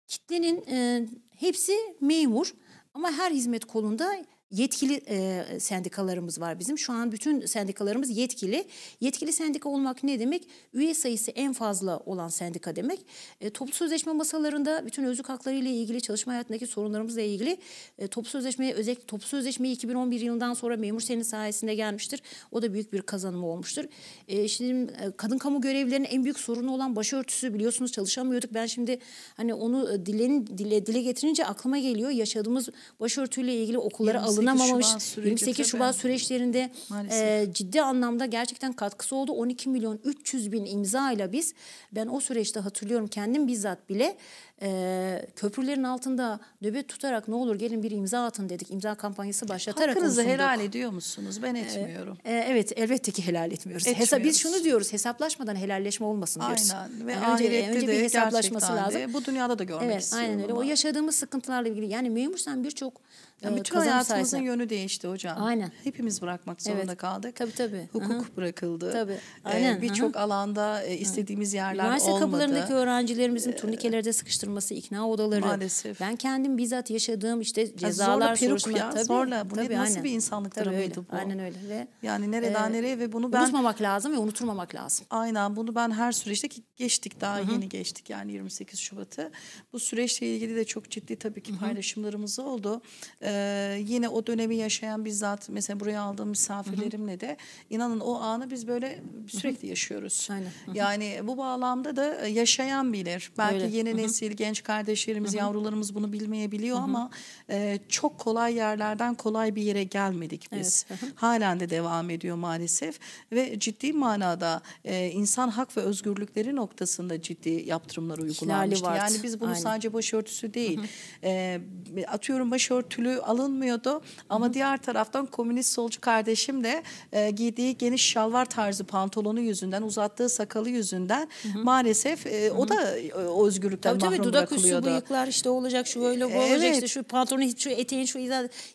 kitlenin e, hepsi memur ama her hizmet kolunda yetkili e, sendikalarımız var bizim. Şu an bütün sendikalarımız yetkili. Yetkili sendika olmak ne demek? Üye sayısı en fazla olan sendika demek. E, toplu sözleşme masalarında bütün özlük hakları ile ilgili çalışma hayatındaki sorunlarımızla ilgili e, toplu sözleşmeye özellikle toplu sözleşmeyi 2011 yılından sonra memur senin sayesinde gelmiştir. O da büyük bir kazanım olmuştur. E, şimdi e, kadın kamu görevlilerinin en büyük sorunu olan başörtüsü biliyorsunuz çalışamıyorduk. Ben şimdi hani onu e, dile dile, dile getirince aklıma geliyor. Yaşadığımız başörtüyle ilgili okullara alın alınamamış. 28 Şubat süreçlerinde e, ciddi anlamda gerçekten katkısı oldu. 12 milyon 300 bin imza ile biz ben o süreçte hatırlıyorum kendim bizzat bile e, köprülerin altında nöbet tutarak ne olur gelin bir imza atın dedik. İmza kampanyası başlatarak Hakkınızı helal ediyor musunuz? Ben etmiyorum. E, e, evet elbette ki helal etmiyoruz. etmiyoruz. Hesa, biz şunu diyoruz hesaplaşmadan helalleşme olmasın diyoruz. Aynen ve önce, önce bir hesaplaşması lazım. De, bu dünyada da görmek evet, istiyorum. Aynen öyle. O yaşadığımız sıkıntılarla ilgili yani memur sen birçok yani bütün hayatımızın sayesinde. yönü değişti hocam. Aynen. Hepimiz bırakmak zorunda evet. kaldık. Tabii tabii. Hukuk Hı-hı. bırakıldı. Tabii. Aynen. Ee, Birçok alanda e, istediğimiz Hı-hı. yerler Üniversite olmadı. Üniversite kapılarındaki öğrencilerimizin ee, turnikelerde sıkıştırması, ikna odaları. Maalesef. Ben kendim bizzat yaşadığım işte cezalar zorla soruşma. Ya, tabii, zorla bu tabii, ne, nasıl aynen. bir insanlık dramıydı öyle. bu? Aynen öyle. Ve, yani nereden e, nereye ve bunu ben... Unutmamak lazım ve unuturmamak lazım. Aynen bunu ben her süreçte ki geçtik daha Hı-hı. yeni geçtik yani 28 Şubat'ı. Bu süreçle ilgili de çok ciddi tabii ki paylaşımlarımız oldu. Ee, ee, yine o dönemi yaşayan bizzat mesela buraya aldığım misafirlerimle de inanın o anı biz böyle sürekli yaşıyoruz. Aynen. Yani bu bağlamda da e, yaşayan bilir. Belki Öyle. yeni nesil, genç kardeşlerimiz, yavrularımız bunu bilmeyebiliyor ama e, çok kolay yerlerden kolay bir yere gelmedik biz. Evet. Halen de devam ediyor maalesef ve ciddi manada e, insan hak ve özgürlükleri noktasında ciddi yaptırımlar uygulanmıştı. Yani biz bunu Aynen. sadece başörtüsü değil. E, atıyorum başörtülü alınmıyordu. Ama diğer taraftan komünist solcu kardeşim de e, giydiği geniş şalvar tarzı pantolonu yüzünden, uzattığı sakalı yüzünden Hı. maalesef e, o da e, özgürlükten tabii, mahrum tabii, dudak bırakılıyordu. Tabii dudak üstü bıyıklar işte olacak, şu öyle bu evet. olacak, işte şu pantolonu, şu eteğin, şu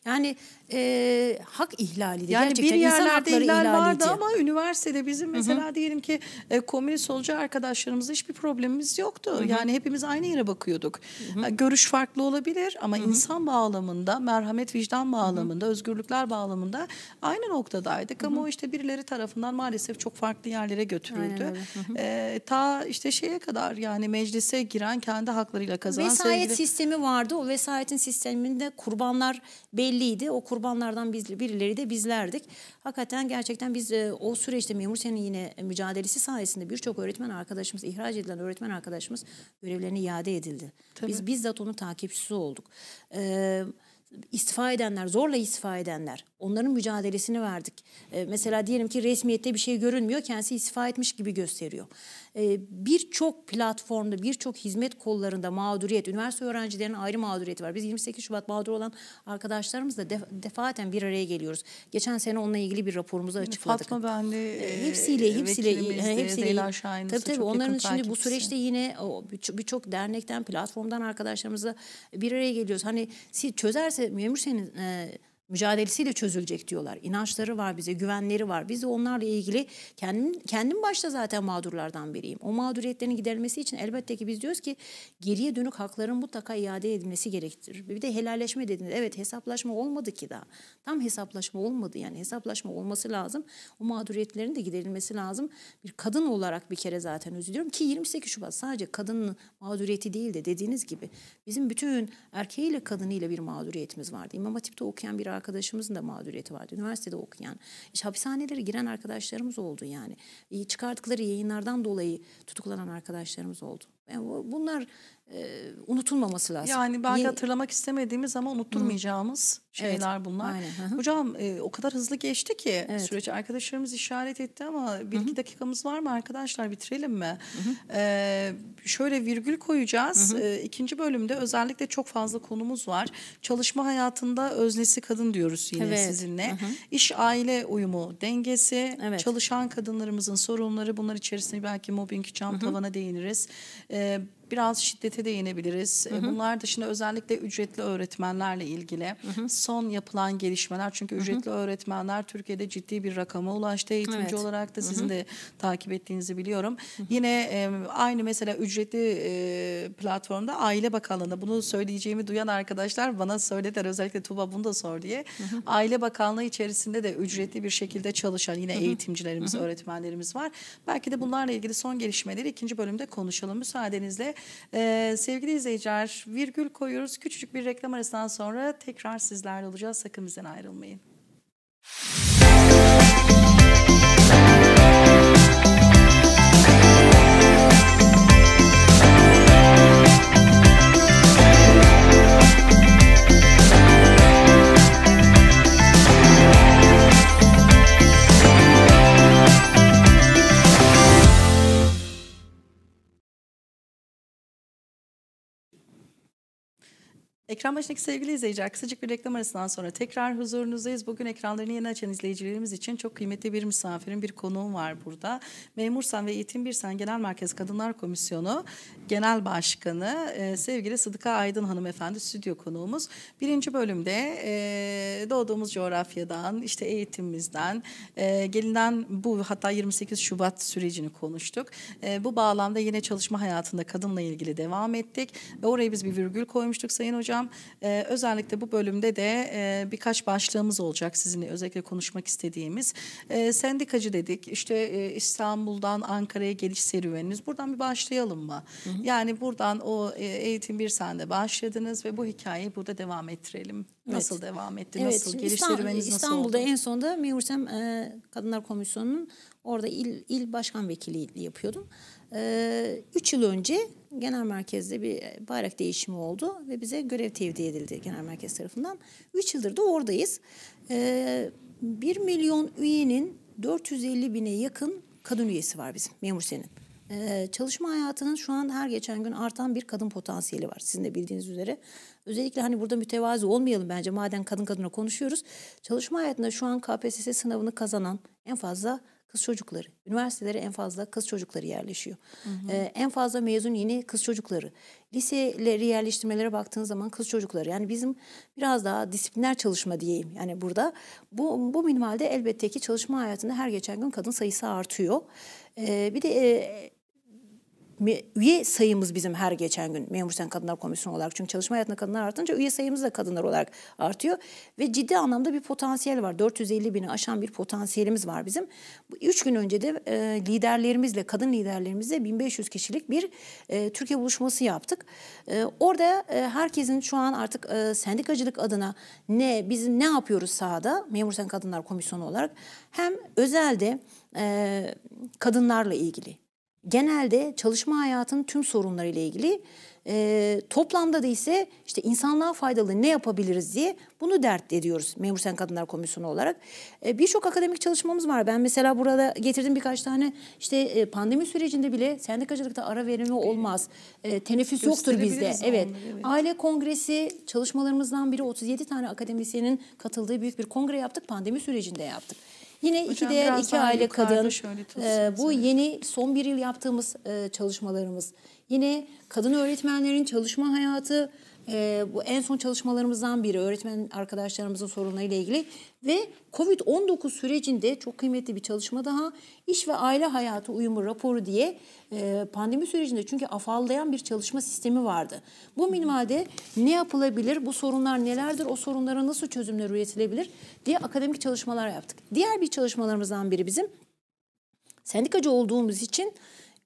yani e, hak ihlaliydi. Yani Gerçekten bir yerlerde ihlal ihlaliydi. vardı ama üniversitede bizim mesela Hı-hı. diyelim ki e, komünist solcu arkadaşlarımızla hiçbir problemimiz yoktu. Hı-hı. Yani hepimiz aynı yere bakıyorduk. Hı-hı. E, görüş farklı olabilir ama Hı-hı. insan bağlamında, merhamet vicdan bağlamında, Hı-hı. özgürlükler bağlamında aynı noktadaydık. Hı-hı. Ama o işte birileri tarafından maalesef çok farklı yerlere götürüldü. E, ta işte şeye kadar yani meclise giren kendi haklarıyla kazanan. Vesayet sevgili... sistemi vardı. O vesayetin sisteminde kurbanlar belliydi. O kurban kurbanlardan biz, birileri de bizlerdik. Hakikaten gerçekten biz e, o süreçte memur senin yine mücadelesi sayesinde birçok öğretmen arkadaşımız, ihraç edilen öğretmen arkadaşımız görevlerine iade edildi. Tabii. Biz bizzat onun takipçisi olduk. Evet istifa edenler, zorla istifa edenler Onların mücadelesini verdik. E, mesela diyelim ki resmiyette bir şey görünmüyor, kendisi istifa etmiş gibi gösteriyor. E, birçok platformda, birçok hizmet kollarında mağduriyet, üniversite öğrencilerinin ayrı mağduriyeti var. Biz 28 Şubat mağdur olan arkadaşlarımızla def defaten bir araya geliyoruz. Geçen sene onunla ilgili bir raporumuzu açıkladık. Fatma ben de e, e hepsiyle hepsiyle e, hepsiyle tabii tabii onların şimdi bu süreçte yine birçok dernekten, platformdan arkadaşlarımızla bir araya geliyoruz. Hani siz çözerse Müemmür senin e, mücadelesiyle çözülecek diyorlar. İnançları var bize, güvenleri var. Biz de onlarla ilgili kendim, kendim başta zaten mağdurlardan biriyim. O mağduriyetlerin giderilmesi için elbette ki biz diyoruz ki geriye dönük hakların mutlaka iade edilmesi gerektir. Bir de helalleşme dediniz. evet hesaplaşma olmadı ki daha. Tam hesaplaşma olmadı yani hesaplaşma olması lazım. O mağduriyetlerin de giderilmesi lazım. Bir kadın olarak bir kere zaten üzülüyorum ki 28 Şubat sadece kadının mağduriyeti değil de dediğiniz gibi bizim bütün erkeğiyle kadınıyla bir mağduriyetimiz vardı. İmam Hatip'te okuyan bir arkadaşımızın da mağduriyeti vardı. Üniversitede okuyan, işte hapishanelere giren arkadaşlarımız oldu yani. Çıkarttıkları yayınlardan dolayı tutuklanan arkadaşlarımız oldu. Yani bunlar e, unutulmaması lazım. Yani belki Niye? hatırlamak istemediğimiz ama unutturmayacağımız Hı. şeyler evet, bunlar. Aynen. Hocam e, o kadar hızlı geçti ki evet. süreç arkadaşlarımız işaret etti ama bir Hı iki dakikamız var mı arkadaşlar bitirelim mi? E, şöyle virgül koyacağız. Hı E, ikinci bölümde özellikle çok fazla konumuz var. Çalışma hayatında öznesi kadın diyoruz yine evet. sizinle. Hı İş aile uyumu dengesi, evet. çalışan kadınlarımızın sorunları bunlar içerisinde belki mobbing, cam tavana değiniriz. Eh, biraz şiddete değinebiliriz. Hı e, hı. Bunlar dışında özellikle ücretli öğretmenlerle ilgili hı hı. son yapılan gelişmeler çünkü ücretli hı hı. öğretmenler Türkiye'de ciddi bir rakama ulaştı eğitimci evet. olarak da sizin hı hı. de takip ettiğinizi biliyorum. Hı hı. Yine e, aynı mesela ücretli e, platformda Aile bakanlığına bunu söyleyeceğimi duyan arkadaşlar bana söylediler özellikle Tuba bunu da sor diye. Hı hı. Aile Bakanlığı içerisinde de ücretli bir şekilde çalışan yine hı hı. eğitimcilerimiz, hı hı. öğretmenlerimiz var. Belki de bunlarla ilgili son gelişmeleri ikinci bölümde konuşalım müsaadenizle. Ee, sevgili izleyiciler virgül koyuyoruz. Küçücük bir reklam arasından sonra tekrar sizlerle olacağız. Sakın bizden ayrılmayın. Ekran başındaki sevgili izleyiciler kısacık bir reklam arasından sonra tekrar huzurunuzdayız. Bugün ekranlarını yeni açan izleyicilerimiz için çok kıymetli bir misafirin bir konuğum var burada. Memursan ve Eğitim Birsen Genel Merkez Kadınlar Komisyonu Genel Başkanı e, sevgili Sıdıka Aydın hanımefendi stüdyo konuğumuz. Birinci bölümde e, doğduğumuz coğrafyadan, işte eğitimimizden, e, gelinen bu hatta 28 Şubat sürecini konuştuk. E, bu bağlamda yine çalışma hayatında kadınla ilgili devam ettik. Ve oraya biz bir virgül koymuştuk Sayın Hocam akşam e, ee, özellikle bu bölümde de e, birkaç başlığımız olacak sizinle özellikle konuşmak istediğimiz. E, sendikacı dedik İşte e, İstanbul'dan Ankara'ya geliş serüveniniz buradan bir başlayalım mı? Hı hı. Yani buradan o e, eğitim bir sende başladınız ve bu hikayeyi burada devam ettirelim. Evet. Nasıl devam etti? Evet. Nasıl geliş İstanbul, serüveniniz nasıl İstanbul'da oldu? en sonunda Meğursem e, Kadınlar Komisyonu'nun orada il, il başkan vekilliği yapıyordum. E, üç yıl önce genel merkezde bir e, bayrak değişimi oldu ve bize görev tevdi edildi genel merkez tarafından. 3 yıldır da oradayız. E, ee, 1 milyon üyenin 450 bine yakın kadın üyesi var bizim memur senin. Ee, çalışma hayatının şu an her geçen gün artan bir kadın potansiyeli var. Sizin de bildiğiniz üzere. Özellikle hani burada mütevazi olmayalım bence madem kadın kadına konuşuyoruz. Çalışma hayatında şu an KPSS sınavını kazanan en fazla kız çocukları. Üniversitelere en fazla kız çocukları yerleşiyor. Hı hı. Ee, en fazla mezun yine kız çocukları. Liseleri yerleştirmelere baktığın zaman kız çocukları. Yani bizim biraz daha disipliner çalışma diyeyim. Yani burada bu, bu minimalde elbette ki çalışma hayatında her geçen gün kadın sayısı artıyor. Ee, bir de e, üye sayımız bizim her geçen gün memur sen kadınlar komisyonu olarak. Çünkü çalışma hayatında kadınlar artınca üye sayımız da kadınlar olarak artıyor. Ve ciddi anlamda bir potansiyel var. 450 bini aşan bir potansiyelimiz var bizim. Üç gün önce de e, liderlerimizle, kadın liderlerimizle 1500 kişilik bir e, Türkiye buluşması yaptık. E, orada e, herkesin şu an artık e, sendikacılık adına ne, biz ne yapıyoruz sahada memur sen kadınlar komisyonu olarak hem özelde e, kadınlarla ilgili genelde çalışma hayatının tüm sorunlarıyla ilgili e, toplamda da ise işte insanlığa faydalı ne yapabiliriz diye bunu dert ediyoruz Memur Sen Kadınlar Komisyonu olarak. E, Birçok akademik çalışmamız var. Ben mesela burada getirdim birkaç tane işte e, pandemi sürecinde bile sendikacılıkta ara verimi olmaz. E, teneffüs yoktur bizde. Onu, evet. evet. Aile kongresi çalışmalarımızdan biri 37 tane akademisyenin katıldığı büyük bir kongre yaptık. Pandemi sürecinde yaptık. Yine Hocam, iki değer iki aile kadın. E, bu evet. yeni son bir yıl yaptığımız e, çalışmalarımız. Yine kadın öğretmenlerin çalışma hayatı e, bu en son çalışmalarımızdan biri öğretmen arkadaşlarımızın sorunlarıyla ilgili ve Covid-19 sürecinde çok kıymetli bir çalışma daha iş ve aile hayatı uyumu raporu diye e, pandemi sürecinde çünkü afallayan bir çalışma sistemi vardı. Bu minimalde ne yapılabilir, bu sorunlar nelerdir, o sorunlara nasıl çözümler üretilebilir diye akademik çalışmalar yaptık. Diğer bir çalışmalarımızdan biri bizim sendikacı olduğumuz için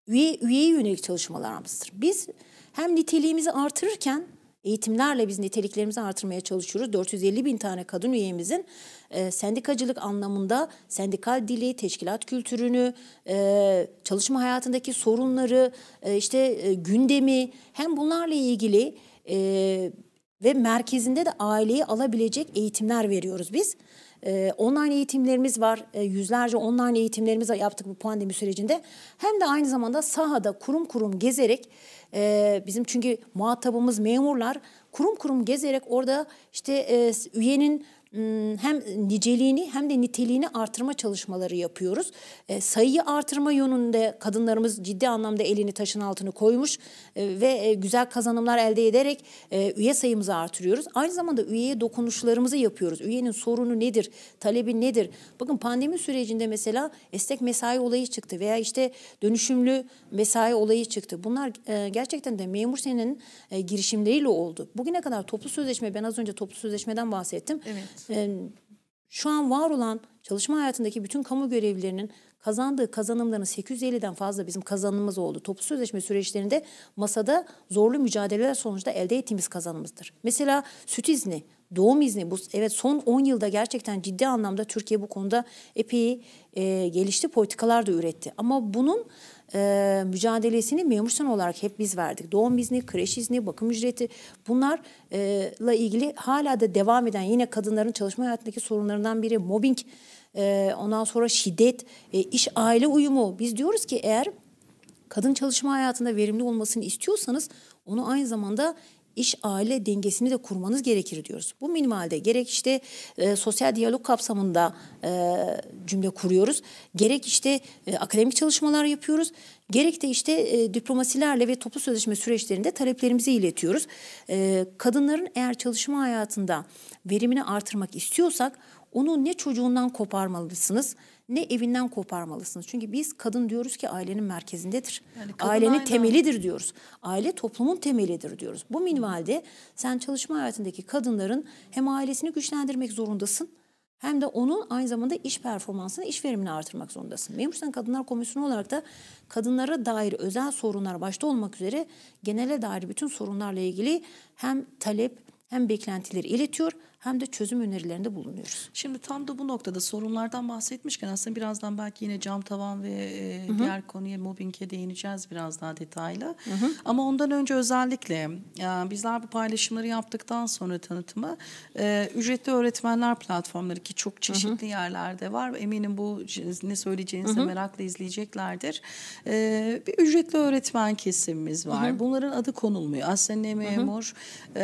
üye, üyeye yönelik çalışmalarımızdır. Biz hem niteliğimizi artırırken eğitimlerle biz niteliklerimizi artırmaya çalışıyoruz. 450 bin tane kadın üyemizin e, sendikacılık anlamında sendikal dili, teşkilat kültürünü, e, çalışma hayatındaki sorunları, e, işte e, gündemi hem bunlarla ilgili e, ve merkezinde de aileyi alabilecek eğitimler veriyoruz biz. Ee, online eğitimlerimiz var. Ee, yüzlerce online eğitimlerimiz yaptık bu pandemi sürecinde. Hem de aynı zamanda sahada kurum kurum gezerek e, bizim çünkü muhatabımız memurlar kurum kurum gezerek orada işte e, üyenin Hmm, hem niceliğini hem de niteliğini artırma çalışmaları yapıyoruz. E, sayıyı artırma yönünde kadınlarımız ciddi anlamda elini taşın altını koymuş e, ve e, güzel kazanımlar elde ederek e, üye sayımızı artırıyoruz. Aynı zamanda üyeye dokunuşlarımızı yapıyoruz. Üyenin sorunu nedir, talebi nedir? Bakın pandemi sürecinde mesela estek mesai olayı çıktı veya işte dönüşümlü mesai olayı çıktı. Bunlar e, gerçekten de memur senenin e, girişimleriyle oldu. Bugüne kadar toplu sözleşme ben az önce toplu sözleşmeden bahsettim. Evet şu an var olan çalışma hayatındaki bütün kamu görevlilerinin kazandığı kazanımların 850'den fazla bizim kazanımız oldu. Toplu sözleşme süreçlerinde masada zorlu mücadeleler sonucunda elde ettiğimiz kazanımızdır. Mesela süt izni, doğum izni bu evet son 10 yılda gerçekten ciddi anlamda Türkiye bu konuda epey e, gelişti politikalar da üretti. Ama bunun e, mücadelesini memursan olarak hep biz verdik. Doğum izni, kreş izni, bakım ücreti bunlarla ilgili hala da devam eden yine kadınların çalışma hayatındaki sorunlarından biri mobbing, e, ondan sonra şiddet, e, iş aile uyumu. Biz diyoruz ki eğer kadın çalışma hayatında verimli olmasını istiyorsanız onu aynı zamanda iş aile dengesini de kurmanız gerekir diyoruz. Bu minimalde gerek işte e, sosyal diyalog kapsamında e, cümle kuruyoruz. Gerek işte e, akademik çalışmalar yapıyoruz. Gerek de işte e, diplomasilerle ve toplu sözleşme süreçlerinde taleplerimizi iletiyoruz. E, kadınların eğer çalışma hayatında verimini artırmak istiyorsak onu ne çocuğundan koparmalısınız ne evinden koparmalısınız. Çünkü biz kadın diyoruz ki ailenin merkezindedir. Yani ailenin aynen. temelidir diyoruz. Aile toplumun temelidir diyoruz. Bu minvalde sen çalışma hayatındaki kadınların hem ailesini güçlendirmek zorundasın hem de onun aynı zamanda iş performansını, iş verimini artırmak zorundasın. Memursan Kadınlar Komisyonu olarak da kadınlara dair özel sorunlar başta olmak üzere genele dair bütün sorunlarla ilgili hem talep hem beklentileri iletiyor hem de çözüm önerilerinde bulunuyoruz. Şimdi tam da bu noktada sorunlardan bahsetmişken aslında birazdan belki yine cam tavan ve e, Hı-hı. diğer konuya mobbinge değineceğiz biraz daha detaylı. Hı-hı. Ama ondan önce özellikle e, bizler bu paylaşımları yaptıktan sonra tanıtımı e, ücretli öğretmenler platformları ki çok çeşitli Hı-hı. yerlerde var. Eminim bu ne söyleyeceğinizi merakla izleyeceklerdir. E, bir ücretli öğretmen kesimimiz var. Hı-hı. Bunların adı konulmuyor. Aslında ne memur Hı-hı. e,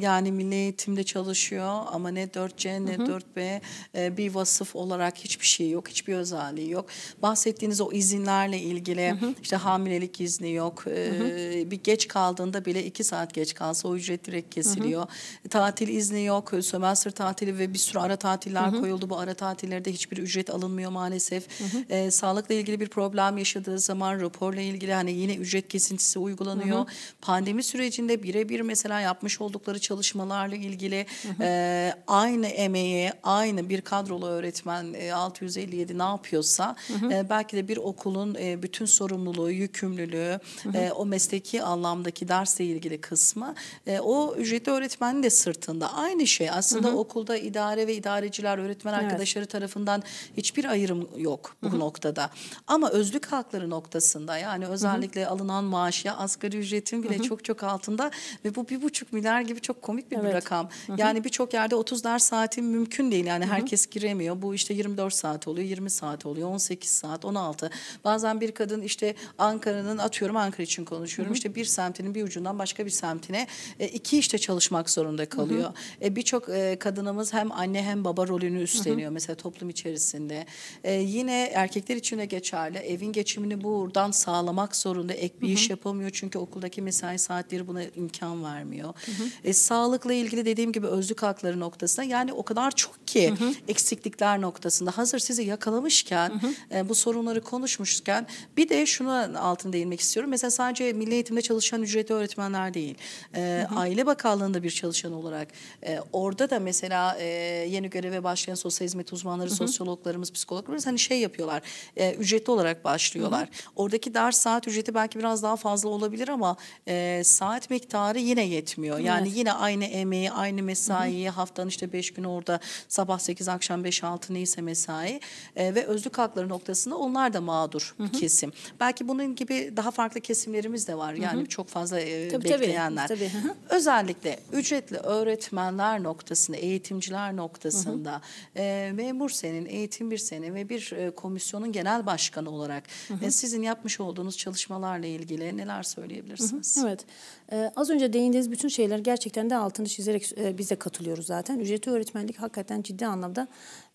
yani milli eğitimde çalışıyor görünüyor ama ne 4C ne hı hı. 4B e, bir vasıf olarak hiçbir şey yok, hiçbir özelliği yok. Bahsettiğiniz o izinlerle ilgili hı hı. işte hamilelik izni yok. E, hı hı. Bir geç kaldığında bile iki saat geç kalsa o ücret direkt kesiliyor. Hı hı. Tatil izni yok, e, sömestr tatili ve bir sürü ara tatiller hı hı. koyuldu. Bu ara tatillerde hiçbir ücret alınmıyor maalesef. Hı hı. E, sağlıkla ilgili bir problem yaşadığı zaman raporla ilgili hani yine ücret kesintisi uygulanıyor. Hı hı. Pandemi sürecinde birebir mesela yapmış oldukları çalışmalarla ilgili hı hı. E, ee, aynı emeği, aynı bir kadrolu öğretmen e, 657 ne yapıyorsa hı hı. E, belki de bir okulun e, bütün sorumluluğu, yükümlülüğü, hı hı. E, o mesleki anlamdaki dersle ilgili kısmı e, o ücretli öğretmenin de sırtında. Aynı şey aslında hı hı. okulda idare ve idareciler, öğretmen evet. arkadaşları tarafından hiçbir ayrım yok bu hı hı. noktada. Ama özlük hakları noktasında yani özellikle hı hı. alınan maaş ya asgari ücretin bile hı hı. çok çok altında ve bu bir buçuk milyar gibi çok komik bir, evet. bir rakam. Hı hı. Yani birçok birçok yerde 30 ders saati mümkün değil. Yani herkes giremiyor. Bu işte 24 saat oluyor, 20 saat oluyor, 18 saat, 16. Bazen bir kadın işte Ankara'nın atıyorum Ankara için konuşuyorum. Hı -hı. İşte bir semtinin bir ucundan başka bir semtine e, iki işte çalışmak zorunda kalıyor. E, birçok e, kadınımız hem anne hem baba rolünü üstleniyor Hı -hı. mesela toplum içerisinde. E, yine erkekler için de geçerli. Evin geçimini buradan sağlamak zorunda. Ek bir Hı -hı. iş yapamıyor çünkü okuldaki mesai saatleri buna imkan vermiyor. Hı -hı. E, sağlıkla ilgili dediğim gibi özlük hakları noktasında yani o kadar çok ki hı hı. eksiklikler noktasında hazır sizi yakalamışken hı hı. E, bu sorunları konuşmuşken bir de şuna altını değinmek istiyorum. Mesela sadece milli eğitimde çalışan ücretli öğretmenler değil. E, hı hı. Aile Bakanlığı'nda bir çalışan olarak e, orada da mesela e, yeni göreve başlayan sosyal hizmet uzmanları, hı hı. sosyologlarımız, psikologlarımız hani şey yapıyorlar. E, ücretli olarak başlıyorlar. Hı hı. Oradaki ders saat ücreti belki biraz daha fazla olabilir ama e, saat miktarı yine yetmiyor. Yani evet. yine aynı emeği, aynı mesai, mesaiyi haftanın işte beş gün orada sabah sekiz akşam beş altı neyse mesai e, ve özlük hakları noktasında onlar da mağdur Hı -hı. kesim. Belki bunun gibi daha farklı kesimlerimiz de var yani Hı -hı. çok fazla e, tabii, bekleyenler. Tabii, tabii. Özellikle ücretli öğretmenler noktasında, eğitimciler noktasında Hı -hı. E, memur senin, eğitim bir seni ve bir e, komisyonun genel başkanı olarak Hı e, -hı. E, sizin yapmış olduğunuz çalışmalarla ilgili neler söyleyebilirsiniz? Hı -hı. Evet. Ee, az önce değindiğiniz bütün şeyler gerçekten de altını çizerek e, biz de katılıyoruz zaten. Ücreti öğretmenlik hakikaten ciddi anlamda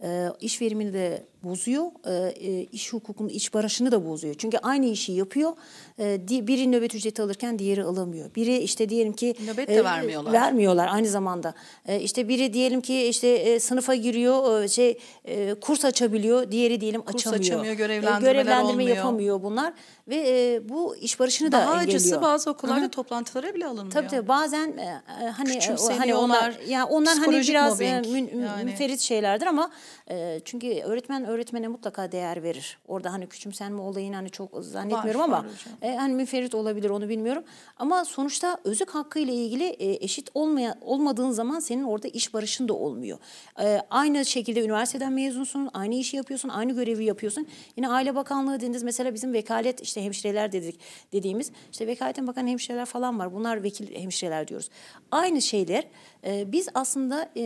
e, iş verimini de bozuyor. Ee, e, iş hukukunun iç barışını da bozuyor. Çünkü aynı işi yapıyor. E, biri nöbet ücreti alırken diğeri alamıyor. Biri işte diyelim ki nöbet de e, vermiyorlar. Vermiyorlar aynı zamanda. E, işte biri diyelim ki işte e, sınıfa giriyor, e, şey e, kurs açabiliyor. Diğeri diyelim kurs açamıyor. Kurs açamıyor, e, görevlendirmeler e, görevlendirme olmuyor. yapamıyor bunlar ve e, bu iş barışını Daha da engelliyor. Daha acısı bazı okullarda Hı-hı. toplantılara bile alınmıyor. Tabii tabii bazen e, e hani o, hani onlar yani onlar hani biraz e, mün, yani. müferit şeylerdir ama e, çünkü öğretmen öğretmene mutlaka değer verir. Orada hani küçümsenme olayını hani çok zannetmiyorum var, ama var e, hani müferit olabilir onu bilmiyorum. Ama sonuçta özlük hakkı ile ilgili e, eşit olmaya olmadığın zaman senin orada iş barışın da olmuyor. E, aynı şekilde üniversiteden mezunsun, aynı işi yapıyorsun, aynı görevi yapıyorsun. Yine Aile Bakanlığı dediniz mesela bizim vekalet işte hemşireler dedik dediğimiz işte vekaletin bakan hemşireler falan var. Bunlar vekil hemşireler diyoruz. Aynı şeyler e, biz aslında e,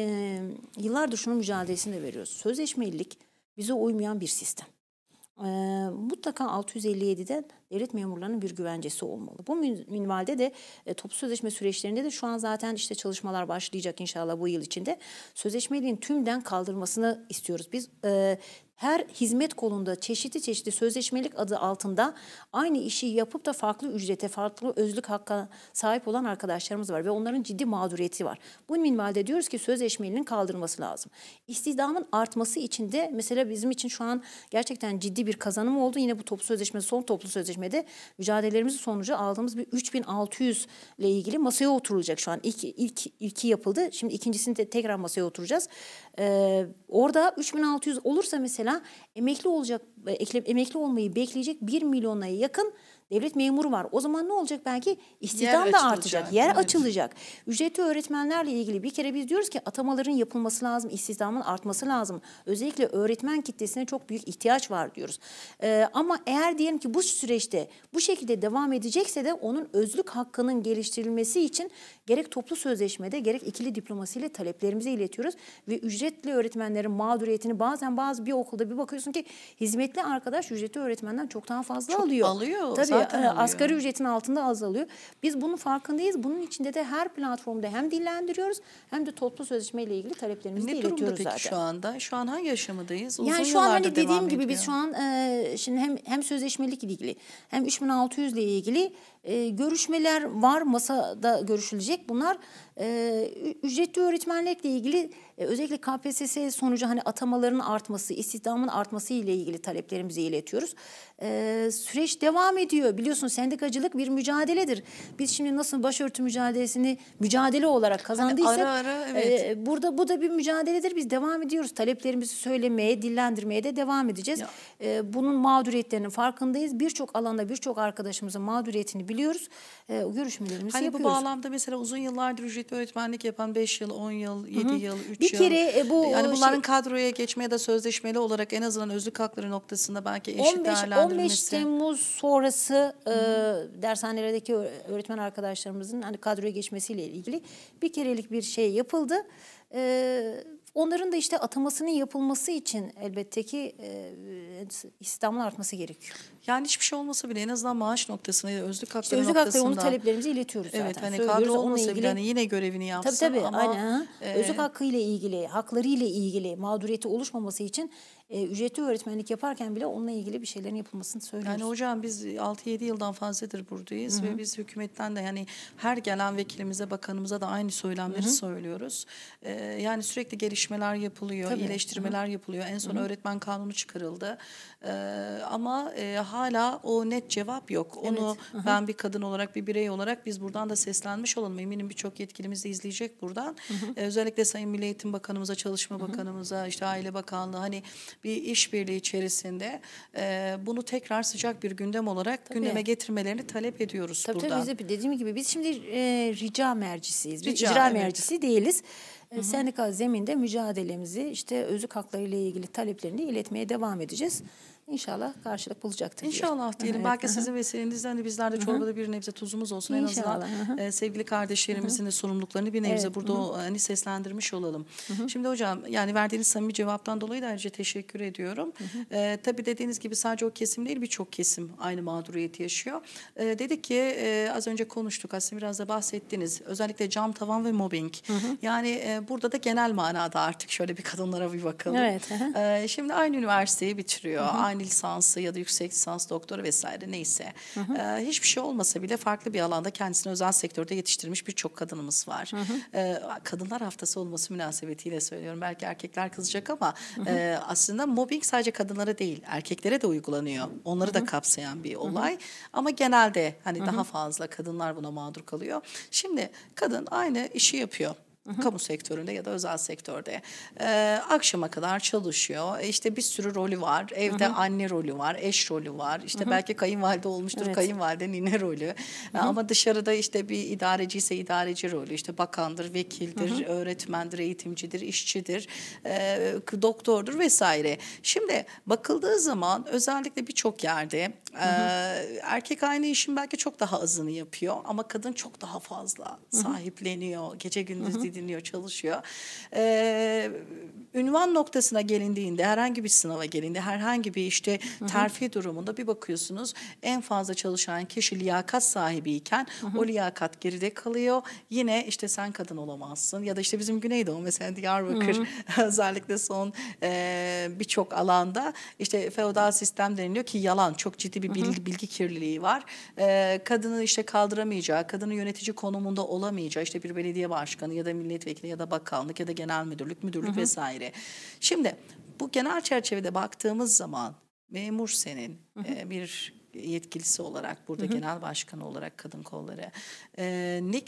yıllardır şunun mücadelesini de veriyoruz. Sözleşmelilik bize uymayan bir sistem. E, mutlaka 657'den devlet memurlarının bir güvencesi olmalı. Bu minvalde de e, toplu sözleşme süreçlerinde de şu an zaten işte çalışmalar başlayacak inşallah bu yıl içinde. Sözleşmeliğin tümden kaldırmasını istiyoruz. Biz e, her hizmet kolunda çeşitli çeşitli sözleşmelik adı altında aynı işi yapıp da farklı ücrete, farklı özlük hakka sahip olan arkadaşlarımız var ve onların ciddi mağduriyeti var. Bu minimalde diyoruz ki sözleşmelinin kaldırılması lazım. İstihdamın artması için de mesela bizim için şu an gerçekten ciddi bir kazanım oldu. Yine bu toplu sözleşme, son toplu sözleşmede mücadelelerimizin sonucu aldığımız bir 3600 ile ilgili masaya oturulacak şu an. İlk, ilk, ilki yapıldı. Şimdi ikincisini de tekrar masaya oturacağız. Ee, orada 3600 olursa mesela sonra emekli olacak e, emekli olmayı bekleyecek 1 milyona yakın devlet memuru var. O zaman ne olacak? Belki istihdam yer da açılacak, artacak, yer evet. açılacak. Ücretli öğretmenlerle ilgili bir kere biz diyoruz ki atamaların yapılması lazım, istihdamın artması lazım. Özellikle öğretmen kitlesine çok büyük ihtiyaç var diyoruz. Ee, ama eğer diyelim ki bu süreçte bu şekilde devam edecekse de onun özlük hakkının geliştirilmesi için gerek toplu sözleşmede gerek ikili diplomasiyle taleplerimizi iletiyoruz ve ücretli öğretmenlerin mağduriyetini bazen bazı bir okulda bir bakıyorsun ki hizmetli arkadaş ücretli öğretmenden çok daha fazla çok alıyor. Alıyor. Tabii. Zaten oluyor. asgari ücretin altında azalıyor. Biz bunun farkındayız. Bunun içinde de her platformda hem dillendiriyoruz hem de toplu sözleşme ile ilgili taleplerimizi ne de iletiyoruz zaten. Ne durumda peki şu anda? Şu an hangi aşamadayız? Uzun yani şu an hani dediğim gibi ediyor. biz şu an e, şimdi hem hem sözleşmelik ilgili hem 3600 ile ilgili e, görüşmeler var masada görüşülecek bunlar e, ücretli öğretmenlikle ilgili e, özellikle KPSS sonucu hani atamaların artması istihdamın artması ile ilgili taleplerimizi iletiyoruz e, süreç devam ediyor Biliyorsunuz sendikacılık bir mücadeledir biz şimdi nasıl başörtü mücadelesini mücadele olarak kazandıysak hani ara ara, evet. e, burada bu da bir mücadeledir biz devam ediyoruz taleplerimizi söylemeye dillendirmeye de devam edeceğiz e, bunun mağduriyetlerinin farkındayız birçok alanda birçok arkadaşımızın mağduriyetini biliyoruz. E, görüşmelerimizi hani yapıyoruz. Hani bu bağlamda mesela uzun yıllardır ücretli öğretmenlik yapan 5 yıl, 10 yıl, 7 yıl, 3 yıl. Bir kere e, bu yani bunların şey, kadroya geçme ya da sözleşmeli olarak en azından özlük hakları noktasında belki eşit 15, değerlendirilmesi. 15 Temmuz sonrası e, dershanelerdeki öğretmen arkadaşlarımızın hani kadroya geçmesiyle ilgili bir kerelik bir şey yapıldı. Eee Onların da işte atamasının yapılması için elbette ki e, istihdamın artması gerekiyor. Yani hiçbir şey olmasa bile en azından maaş noktasına ya da özlük hakları işte özlük noktasında. Özlük onu taleplerimizi iletiyoruz evet, zaten. Evet hani kadro olmasa ilgili, bile hani yine görevini yapsın. Tabii tabii ama, aynen. E, özlük hakkıyla ilgili, haklarıyla ilgili mağduriyeti oluşmaması için e, ücretli öğretmenlik yaparken bile onunla ilgili bir şeylerin yapılmasını söylüyoruz. Yani hocam biz 6-7 yıldan fazladır buradayız Hı-hı. ve biz hükümetten de yani her gelen vekilimize, bakanımıza da aynı söylemleri Hı-hı. söylüyoruz. E, yani sürekli gelişmeler yapılıyor, Tabii. iyileştirmeler Hı-hı. yapılıyor. En son Hı-hı. öğretmen kanunu çıkarıldı. E, ama e, hala o net cevap yok. Onu evet. ben bir kadın olarak, bir birey olarak biz buradan da seslenmiş olalım. Eminim birçok yetkilimiz de izleyecek buradan. Hı-hı. E, özellikle Sayın Milli Eğitim Bakanımıza, Çalışma Hı-hı. Bakanımıza, işte Aile Bakanlığı hani bir işbirliği içerisinde e, bunu tekrar sıcak bir gündem olarak tabii. gündeme getirmelerini talep ediyoruz tabii, buradan. Tabii tabii dediğim gibi biz şimdi e, rica mercisiyiz. Rica, biz icra evet. merci değiliz. Hı-hı. E, sendika zeminde mücadelemizi işte özlük hakları ile ilgili taleplerini iletmeye devam edeceğiz. Hı-hı. İnşallah karşılık bulacaktır. İnşallah diyelim. Evet. Belki sizin vesilenizden de bizler de çorbada bir nebze tuzumuz olsun. İnşallah. En azından e, sevgili kardeşlerimizin de sorumluluklarını bir nebze evet. burada o, hani seslendirmiş olalım. Şimdi hocam yani verdiğiniz samimi cevaptan dolayı da ayrıca teşekkür ediyorum. hı E, tabii dediğiniz gibi sadece o kesim değil birçok kesim aynı mağduriyeti yaşıyor. E, dedik ki e, az önce konuştuk aslında biraz da bahsettiniz. Özellikle cam tavan ve mobbing. Hı-hı. Yani e, burada da genel manada artık şöyle bir kadınlara bir bakalım. Evet. E, şimdi aynı üniversiteyi bitiriyor. Hı-hı. Aynı ani lisansı ya da yüksek lisans doktora vesaire neyse hı hı. E, hiçbir şey olmasa bile farklı bir alanda kendisini özel sektörde yetiştirmiş birçok kadınımız var. Hı hı. E, kadınlar haftası olması münasebetiyle söylüyorum. Belki erkekler kızacak ama hı hı. E, aslında mobbing sadece kadınlara değil erkeklere de uygulanıyor. Onları hı hı. da kapsayan bir olay hı hı. ama genelde hani hı hı. daha fazla kadınlar buna mağdur kalıyor. Şimdi kadın aynı işi yapıyor. Hı-hı. Kamu sektöründe ya da özel sektörde. Ee, akşama kadar çalışıyor. E, işte bir sürü rolü var. Evde Hı-hı. anne rolü var, eş rolü var. İşte Hı-hı. belki kayınvalide olmuştur, evet. kayınvalide nine rolü. Hı-hı. Ee, ama dışarıda işte bir idareci ise idareci rolü. işte bakandır, vekildir, Hı-hı. öğretmendir, eğitimcidir, işçidir, e, doktordur vesaire. Şimdi bakıldığı zaman özellikle birçok yerde e, Hı erkek aynı işin belki çok daha azını yapıyor ama kadın çok daha fazla sahipleniyor. Hı hı. Gece gündüz hı hı. Dinliyor, çalışıyor. Ee, ünvan noktasına gelindiğinde, herhangi bir sınava gelindi, herhangi bir işte terfi Hı-hı. durumunda bir bakıyorsunuz en fazla çalışan kişi liyakat sahibiyken Hı-hı. o liyakat geride kalıyor. Yine işte sen kadın olamazsın ya da işte bizim Güneydoğu mesela Diyarbakır özellikle son e, birçok alanda işte feodal sistem deniliyor ki yalan çok ciddi bir bilgi, hı bilgi kirliliği var. E, kadını işte kaldıramayacağı, kadını yönetici konumunda olamayacağı işte bir belediye başkanı ya da milletvekili ya da bakanlık ya da genel müdürlük, müdürlük hı hı. vesaire. Şimdi bu genel çerçevede baktığımız zaman memur senin hı hı. E, bir yetkilisi olarak burada hı hı. genel başkanı olarak kadın kolları e, ne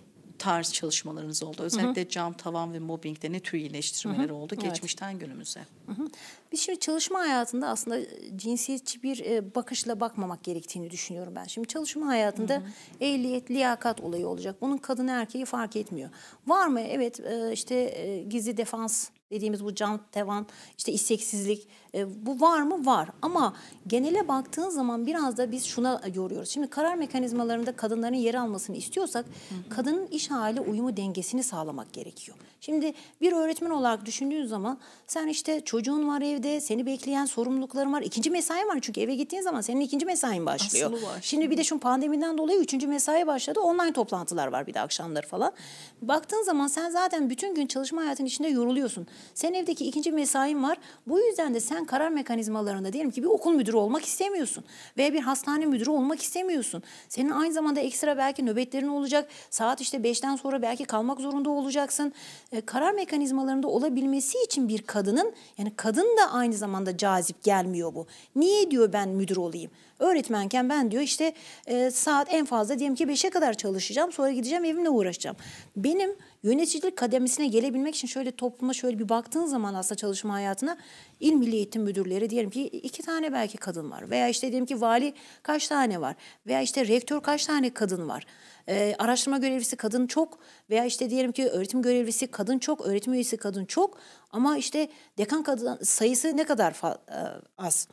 tarz çalışmalarınız oldu? Özellikle hı hı. cam, tavan ve mobbingde ne tür iyileştirmeler hı hı. oldu geçmişten günümüze? Hı hı. Biz şimdi çalışma hayatında aslında e, cinsiyetçi bir e, bakışla bakmamak gerektiğini düşünüyorum ben. Şimdi çalışma hayatında hı hı. ehliyet, liyakat olayı olacak. Bunun kadını erkeği fark etmiyor. Var mı? Evet e, işte gizli defans dediğimiz bu can tevan, işte isteksizlik e, bu var mı? Var. Ama genele baktığın zaman biraz da biz şuna yoruyoruz. Şimdi karar mekanizmalarında kadınların yer almasını istiyorsak Hı. kadının iş aile uyumu dengesini sağlamak gerekiyor. Şimdi bir öğretmen olarak düşündüğün zaman sen işte çocuğun var evde, seni bekleyen sorumlulukların var. ikinci mesain var çünkü eve gittiğin zaman senin ikinci mesain başlıyor. var. Şimdi bir de şu pandemiden dolayı üçüncü mesai başladı. Online toplantılar var bir de akşamları falan. Baktığın zaman sen zaten bütün gün çalışma hayatının içinde yoruluyorsun. Sen evdeki ikinci mesain var. Bu yüzden de sen karar mekanizmalarında diyelim ki bir okul müdürü olmak istemiyorsun. Veya bir hastane müdürü olmak istemiyorsun. Senin aynı zamanda ekstra belki nöbetlerin olacak. Saat işte beşten sonra belki kalmak zorunda olacaksın. E, karar mekanizmalarında olabilmesi için bir kadının yani kadın da aynı zamanda cazip gelmiyor bu. Niye diyor ben müdür olayım? Öğretmenken ben diyor işte e, saat en fazla diyelim ki 5'e kadar çalışacağım. Sonra gideceğim evimle uğraşacağım. Benim yöneticilik kademesine gelebilmek için şöyle topluma şöyle bir baktığın zaman aslında çalışma hayatına il milli eğitim müdürleri diyelim ki iki tane belki kadın var. Veya işte diyelim ki vali kaç tane var. Veya işte rektör kaç tane kadın var. Ee, araştırma görevlisi kadın çok. Veya işte diyelim ki öğretim görevlisi kadın çok. Öğretim üyesi kadın çok. Ama işte dekan kadın sayısı ne kadar e, az.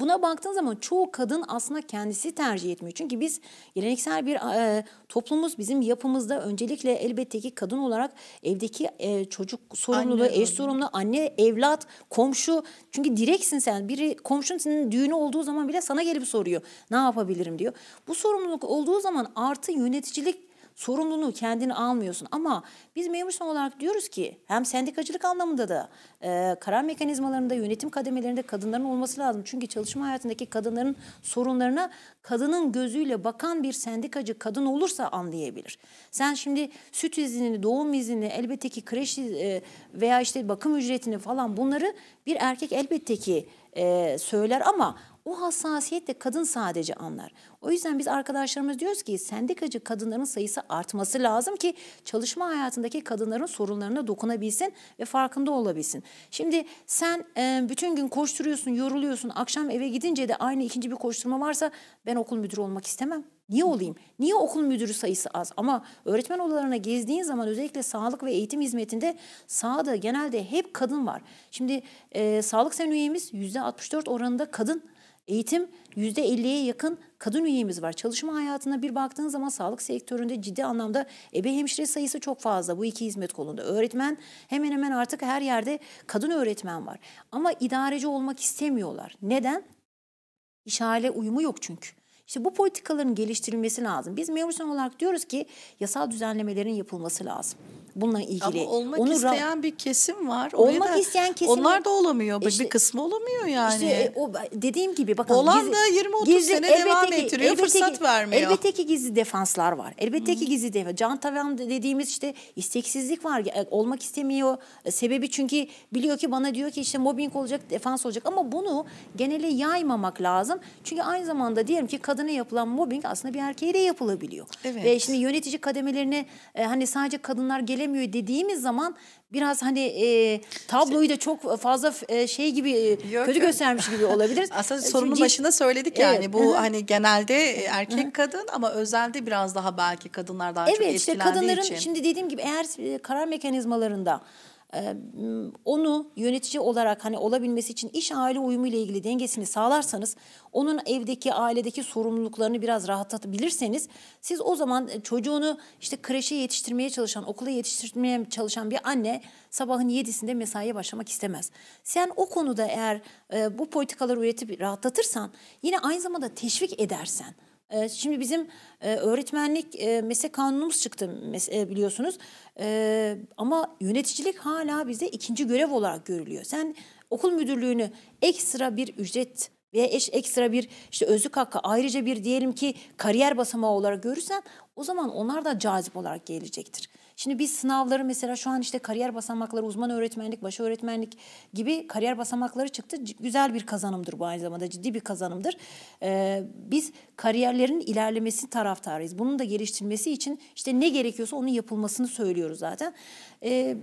Buna baktığın zaman çoğu kadın aslında kendisi tercih etmiyor. Çünkü biz geleneksel bir e, toplumuz bizim yapımızda öncelikle elbette ki kadın olarak evdeki e, çocuk sorumluluğu, anne, eş sorumluluğu, anne, evlat, komşu. Çünkü direksin sen. Biri komşun senin düğünü olduğu zaman bile sana gelip soruyor. Ne yapabilirim diyor. Bu sorumluluk olduğu zaman artı yöneticilik sorumluluğu kendini almıyorsun. Ama biz memursun olarak diyoruz ki hem sendikacılık anlamında da e, karar mekanizmalarında yönetim kademelerinde kadınların olması lazım. Çünkü çalışma hayatındaki kadınların sorunlarına kadının gözüyle bakan bir sendikacı kadın olursa anlayabilir. Sen şimdi süt iznini, doğum iznini, elbette ki kreş e, veya işte bakım ücretini falan bunları bir erkek elbette ki e, söyler ama o hassasiyetle kadın sadece anlar. O yüzden biz arkadaşlarımız diyoruz ki sendikacı kadınların sayısı artması lazım ki çalışma hayatındaki kadınların sorunlarına dokunabilsin ve farkında olabilsin. Şimdi sen e, bütün gün koşturuyorsun, yoruluyorsun. Akşam eve gidince de aynı ikinci bir koşturma varsa ben okul müdürü olmak istemem. Niye olayım? Niye okul müdürü sayısı az? Ama öğretmen odalarına gezdiğin zaman özellikle sağlık ve eğitim hizmetinde sahada genelde hep kadın var. Şimdi e, sağlık sen üyemiz %64 oranında kadın. Eğitim %50'ye yakın kadın üyemiz var. Çalışma hayatına bir baktığın zaman sağlık sektöründe ciddi anlamda ebe hemşire sayısı çok fazla bu iki hizmet kolunda. Öğretmen hemen hemen artık her yerde kadın öğretmen var. Ama idareci olmak istemiyorlar. Neden? İş aile uyumu yok çünkü. İşte bu politikaların geliştirilmesi lazım. Biz memursan olarak diyoruz ki yasal düzenlemelerin yapılması lazım bununla ilgili. Ama olmak Onu isteyen bir kesim var. olmak da, isteyen kesim Onlar da olamıyor. İşte, bir kısmı olamıyor yani. İşte o dediğim gibi bakın. Olan da 20-30 sene devam ki, ettiriyor. fırsat ki, vermiyor. Elbette ki gizli defanslar var. Elbette hmm. ki gizli defans. Can tavan dediğimiz işte isteksizlik var. E, olmak istemiyor. E, sebebi çünkü biliyor ki bana diyor ki işte mobbing olacak, defans olacak. Ama bunu genele yaymamak lazım. Çünkü aynı zamanda diyelim ki kadına yapılan mobbing aslında bir erkeğe de yapılabiliyor. Evet. Ve şimdi yönetici kademelerine e, hani sadece kadınlar gelemiyor göremiyor dediğimiz zaman biraz hani e, tabloyu da çok fazla e, şey gibi e, Yok. kötü göstermiş gibi olabiliriz. Aslında e, sorunun Çünkü, başında söyledik yani bu hani genelde erkek kadın ama özelde biraz daha belki kadınlar daha evet, çok etkilendiği için. Evet işte kadınların şimdi dediğim gibi eğer e, karar mekanizmalarında onu yönetici olarak hani olabilmesi için iş aile uyumu ile ilgili dengesini sağlarsanız onun evdeki ailedeki sorumluluklarını biraz rahatlatabilirseniz siz o zaman çocuğunu işte kreşe yetiştirmeye çalışan okula yetiştirmeye çalışan bir anne sabahın yedisinde mesaiye başlamak istemez. Sen o konuda eğer bu politikaları üretip rahatlatırsan yine aynı zamanda teşvik edersen ee, şimdi bizim e, öğretmenlik e, meslek kanunumuz çıktı e, biliyorsunuz. Ee, ama yöneticilik hala bize ikinci görev olarak görülüyor. Sen okul müdürlüğünü ekstra bir ücret veya eş ekstra bir işte özlük hakkı ayrıca bir diyelim ki kariyer basamağı olarak görürsen o zaman onlar da cazip olarak gelecektir. Şimdi biz sınavları mesela şu an işte kariyer basamakları, uzman öğretmenlik, baş öğretmenlik gibi kariyer basamakları çıktı. Güzel bir kazanımdır bu aynı zamanda ciddi bir kazanımdır. Ee, biz kariyerlerin ilerlemesi taraftarıyız. Bunun da geliştirilmesi için işte ne gerekiyorsa onun yapılmasını söylüyoruz zaten. E,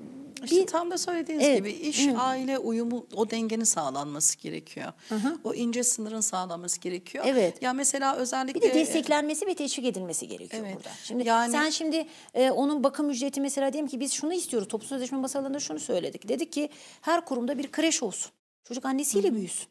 bir, tam da söylediğiniz evet, gibi iş evet. aile uyumu o dengenin sağlanması gerekiyor. Hı-hı. O ince sınırın sağlanması gerekiyor. Evet. Ya mesela özellikle bir de desteklenmesi ve teşvik edilmesi gerekiyor evet. burada. Şimdi yani, sen şimdi e, onun bakım ücreti mesela diyelim ki biz şunu istiyoruz. toplu sözleşme masalarında şunu söyledik. Dedik ki her kurumda bir kreş olsun. Çocuk annesiyle hı büyüsün.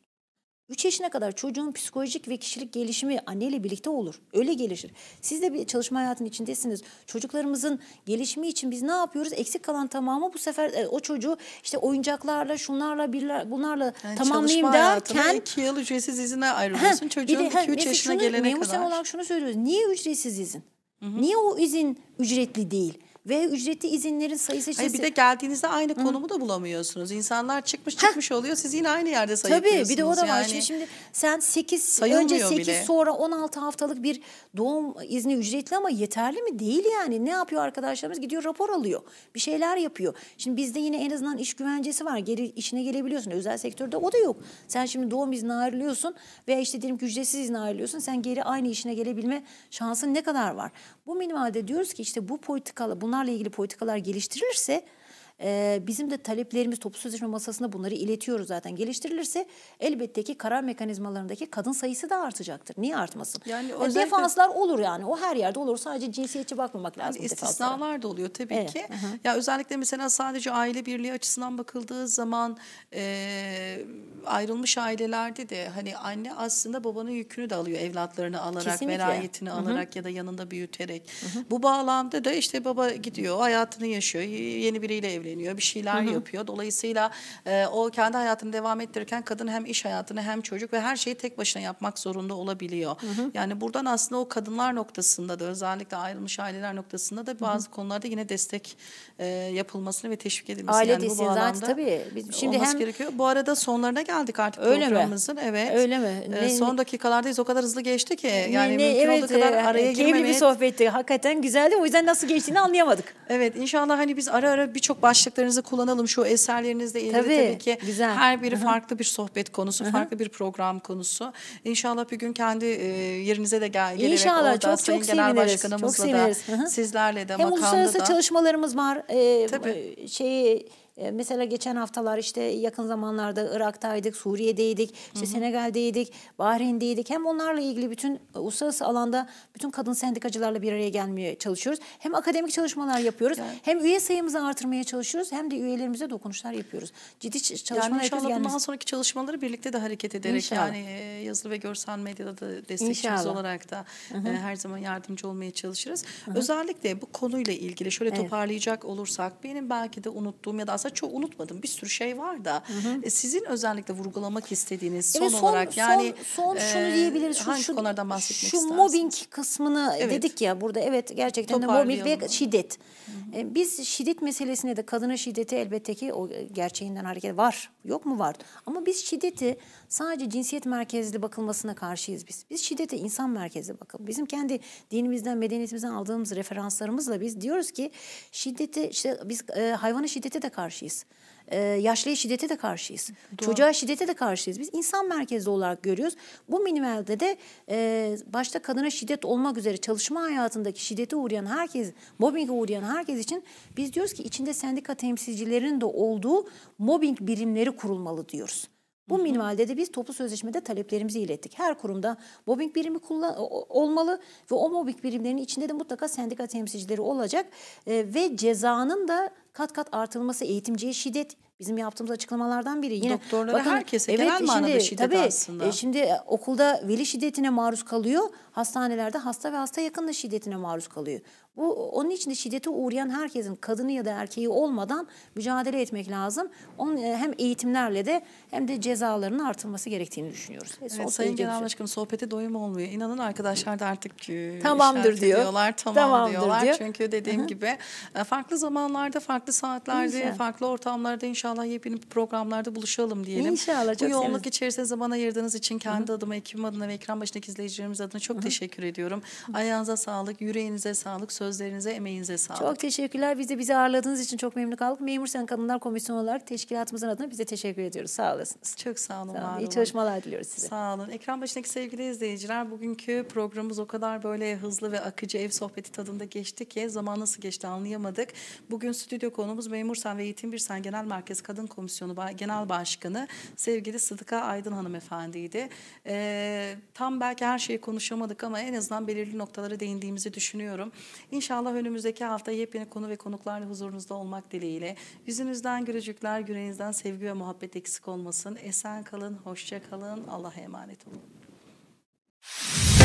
3 yaşına kadar çocuğun psikolojik ve kişilik gelişimi anneyle birlikte olur. Öyle gelişir. Siz de bir çalışma hayatının içindesiniz. Çocuklarımızın gelişimi için biz ne yapıyoruz? Eksik kalan tamamı bu sefer e, o çocuğu işte oyuncaklarla, şunlarla, birler, bunlarla yani tamamlayayım derken... 2 yıl ücretsiz izine ayrılıyorsun. Çocuğun 2-3 yaşına şunu, gelene memur kadar. Memur olarak şunu söylüyoruz. Niye ücretsiz izin? Hı hı. Niye o izin ücretli değil? ve ücretli izinlerin sayısı Hayır, bir de geldiğinizde aynı konumu da bulamıyorsunuz. İnsanlar çıkmış çıkmış Heh. oluyor. Siz yine aynı yerde sayıyorsunuz. Tabii bir de o da var. Yani, şimdi, sen 8 önce 8 bile. sonra 16 haftalık bir doğum izni ücretli ama yeterli mi? Değil yani. Ne yapıyor arkadaşlarımız? Gidiyor rapor alıyor. Bir şeyler yapıyor. Şimdi bizde yine en azından iş güvencesi var. Geri işine gelebiliyorsun. Özel sektörde o da yok. Sen şimdi doğum izni ayrılıyorsun veya işte diyelim ki ücretsiz izni ayrılıyorsun. Sen geri aynı işine gelebilme şansın ne kadar var? Bu minimalde diyoruz ki işte bu politikalı bunlar bunlarla ilgili politikalar geliştirilirse ee, bizim de taleplerimiz toplu sözleşme masasında bunları iletiyoruz zaten. Geliştirilirse elbette ki karar mekanizmalarındaki kadın sayısı da artacaktır. Niye artmasın? Yani özellikle... Defanslar olur yani. O her yerde olur. Sadece cinsiyetçi bakmamak lazım. Yani istisnalar da oluyor tabii evet. ki. Hı hı. Ya özellikle mesela sadece aile birliği açısından bakıldığı zaman e, ayrılmış ailelerde de hani anne aslında babanın yükünü de alıyor evlatlarını alarak, Kesinlikle. velayetini Hı-hı. alarak ya da yanında büyüterek. Hı-hı. Bu bağlamda da işte baba gidiyor, hayatını yaşıyor, yeni biriyle evleniyor evleniyor, bir şeyler Hı-hı. yapıyor. Dolayısıyla e, o kendi hayatını devam ettirirken kadın hem iş hayatını hem çocuk ve her şeyi tek başına yapmak zorunda olabiliyor. Hı-hı. Yani buradan aslında o kadınlar noktasında da özellikle ayrılmış aileler noktasında da bazı Hı-hı. konularda yine destek e, yapılmasını ve teşvik edilmesi. Aile yani desin zaten tabii. Biz şimdi hem gerekiyor. Bu arada sonlarına geldik artık öyle programımızın. Mi? Evet. Öyle mi? E, ne, son dakikalardayız. O kadar hızlı geçti ki. Yani ne, mümkün evet, olduğu kadar e, e, araya girmemeye. Keyifli bir sohbetti. Hakikaten güzeldi. O yüzden nasıl geçtiğini anlayamadık. evet. inşallah hani biz ara ara birçok başlıklarınızı kullanalım. Şu eserlerinizle ilgili tabii, tabii ki güzel. her biri Hı-hı. farklı bir sohbet konusu, Hı-hı. farklı bir program konusu. İnşallah bir gün kendi e, yerinize de gel gelerek İnşallah, orada çok, Sayın çok Genel seviniriz. Başkanımızla çok da Hı-hı. sizlerle de Hem makamda da. Hem uluslararası çalışmalarımız var. Ee, tabii. E, şeyi ee, mesela geçen haftalar işte yakın zamanlarda Irak'taydık, Suriye'deydik, işte Senegal'deydik, Bahreyn'deydik. Hem onlarla ilgili bütün e, uluslararası alanda bütün kadın sendikacılarla bir araya gelmeye çalışıyoruz. Hem akademik çalışmalar yapıyoruz, yani. hem üye sayımızı artırmaya çalışıyoruz, hem de üyelerimize dokunuşlar yapıyoruz. Ciddi çalışmalar yani inşallah yapıyoruz. bundan sonraki çalışmaları birlikte de hareket ederek inşallah. yani e, yazılı ve görsel medyada da destekçimiz inşallah. olarak da Hı -hı. E, her zaman yardımcı olmaya çalışırız. Hı -hı. Özellikle bu konuyla ilgili şöyle evet. toparlayacak olursak benim belki de unuttuğum ya da aslında çok unutmadım bir sürü şey var da hı hı. E, sizin özellikle vurgulamak istediğiniz son, evet, son olarak yani son, son e, şunu diyebiliriz şu, hangi konulardan bahsetmek şu istersin? mobbing kısmını evet. dedik ya burada evet gerçekten de mobbing ve şiddet. Hı hı. E, biz şiddet meselesinde de kadına şiddeti elbette ki o gerçeğinden hareket var. Yok mu var? Ama biz şiddeti sadece cinsiyet merkezli bakılmasına karşıyız biz. Biz şiddete insan merkezli bakalım. Bizim kendi dinimizden, medeniyetimizden aldığımız referanslarımızla biz diyoruz ki şiddete, işte biz e, hayvana şiddete de karşıyız e, yaşlıya şiddete de karşıyız. Doğru. Çocuğa şiddete de karşıyız. Biz insan merkezli olarak görüyoruz. Bu minimalde de e, başta kadına şiddet olmak üzere çalışma hayatındaki şiddete uğrayan herkes, mobbinge uğrayan herkes için biz diyoruz ki içinde sendika temsilcilerinin de olduğu mobbing birimleri kurulmalı diyoruz. Bu minvalde de biz toplu sözleşmede taleplerimizi ilettik. Her kurumda mobbing birimi kullan olmalı ve o mobbing birimlerinin içinde de mutlaka sendika temsilcileri olacak e, ve cezanın da kat kat artılması eğitimciye şiddet bizim yaptığımız açıklamalardan biri. Yine doktorlara bakın, herkese evet, genel manada şimdi, şiddet tabii, aslında. E, şimdi e, okulda veli şiddetine maruz kalıyor. Hastanelerde hasta ve hasta yakınla şiddetine maruz kalıyor. Bu onun için de şiddete uğrayan herkesin kadını ya da erkeği olmadan mücadele etmek lazım. Onun e, hem eğitimlerle de hem de cezalarının artılması gerektiğini düşünüyoruz. E, evet, Sayın Genel şey. Başkanım sohbete doyum olmuyor. İnanın arkadaşlar da artık e, tamamdır diyor. Diyorlar, tamam tamamdır diyorlar. Diyor. Çünkü dediğim gibi farklı zamanlarda farklı farklı saatlerde, inşallah. farklı ortamlarda inşallah yepyeni programlarda buluşalım diyelim. İnşallah. Çok Bu yoğunluk seviniz. içerisinde zaman ayırdığınız için kendi Hı-hı. adıma, ekibim adına ve ekran başındaki izleyicilerimiz adına çok Hı-hı. teşekkür ediyorum. Hı-hı. Ayağınıza sağlık, yüreğinize sağlık, sözlerinize, emeğinize sağlık. Çok teşekkürler. Biz bizi ağırladığınız için çok memnun kaldık. Memur Sen Kadınlar Komisyonu olarak teşkilatımızın adına bize teşekkür ediyoruz. Sağ olasınız. Çok sağ olun. Sağ olun. İyi çalışmalar diliyoruz size. Sağ olun. Ekran başındaki sevgili izleyiciler bugünkü programımız o kadar böyle hızlı ve akıcı ev sohbeti tadında geçti ki zaman nasıl geçti anlayamadık. Bugün stüdyo konuğumuz Memursan ve Eğitim birsan Genel Merkez Kadın Komisyonu Genel Başkanı sevgili Sıdıka Aydın hanımefendiydi. E, tam belki her şeyi konuşamadık ama en azından belirli noktalara değindiğimizi düşünüyorum. İnşallah önümüzdeki hafta yepyeni konu ve konuklarla huzurunuzda olmak dileğiyle. Yüzünüzden gülücükler, yüreğinizden sevgi ve muhabbet eksik olmasın. Esen kalın, hoşça kalın. Allah'a emanet olun.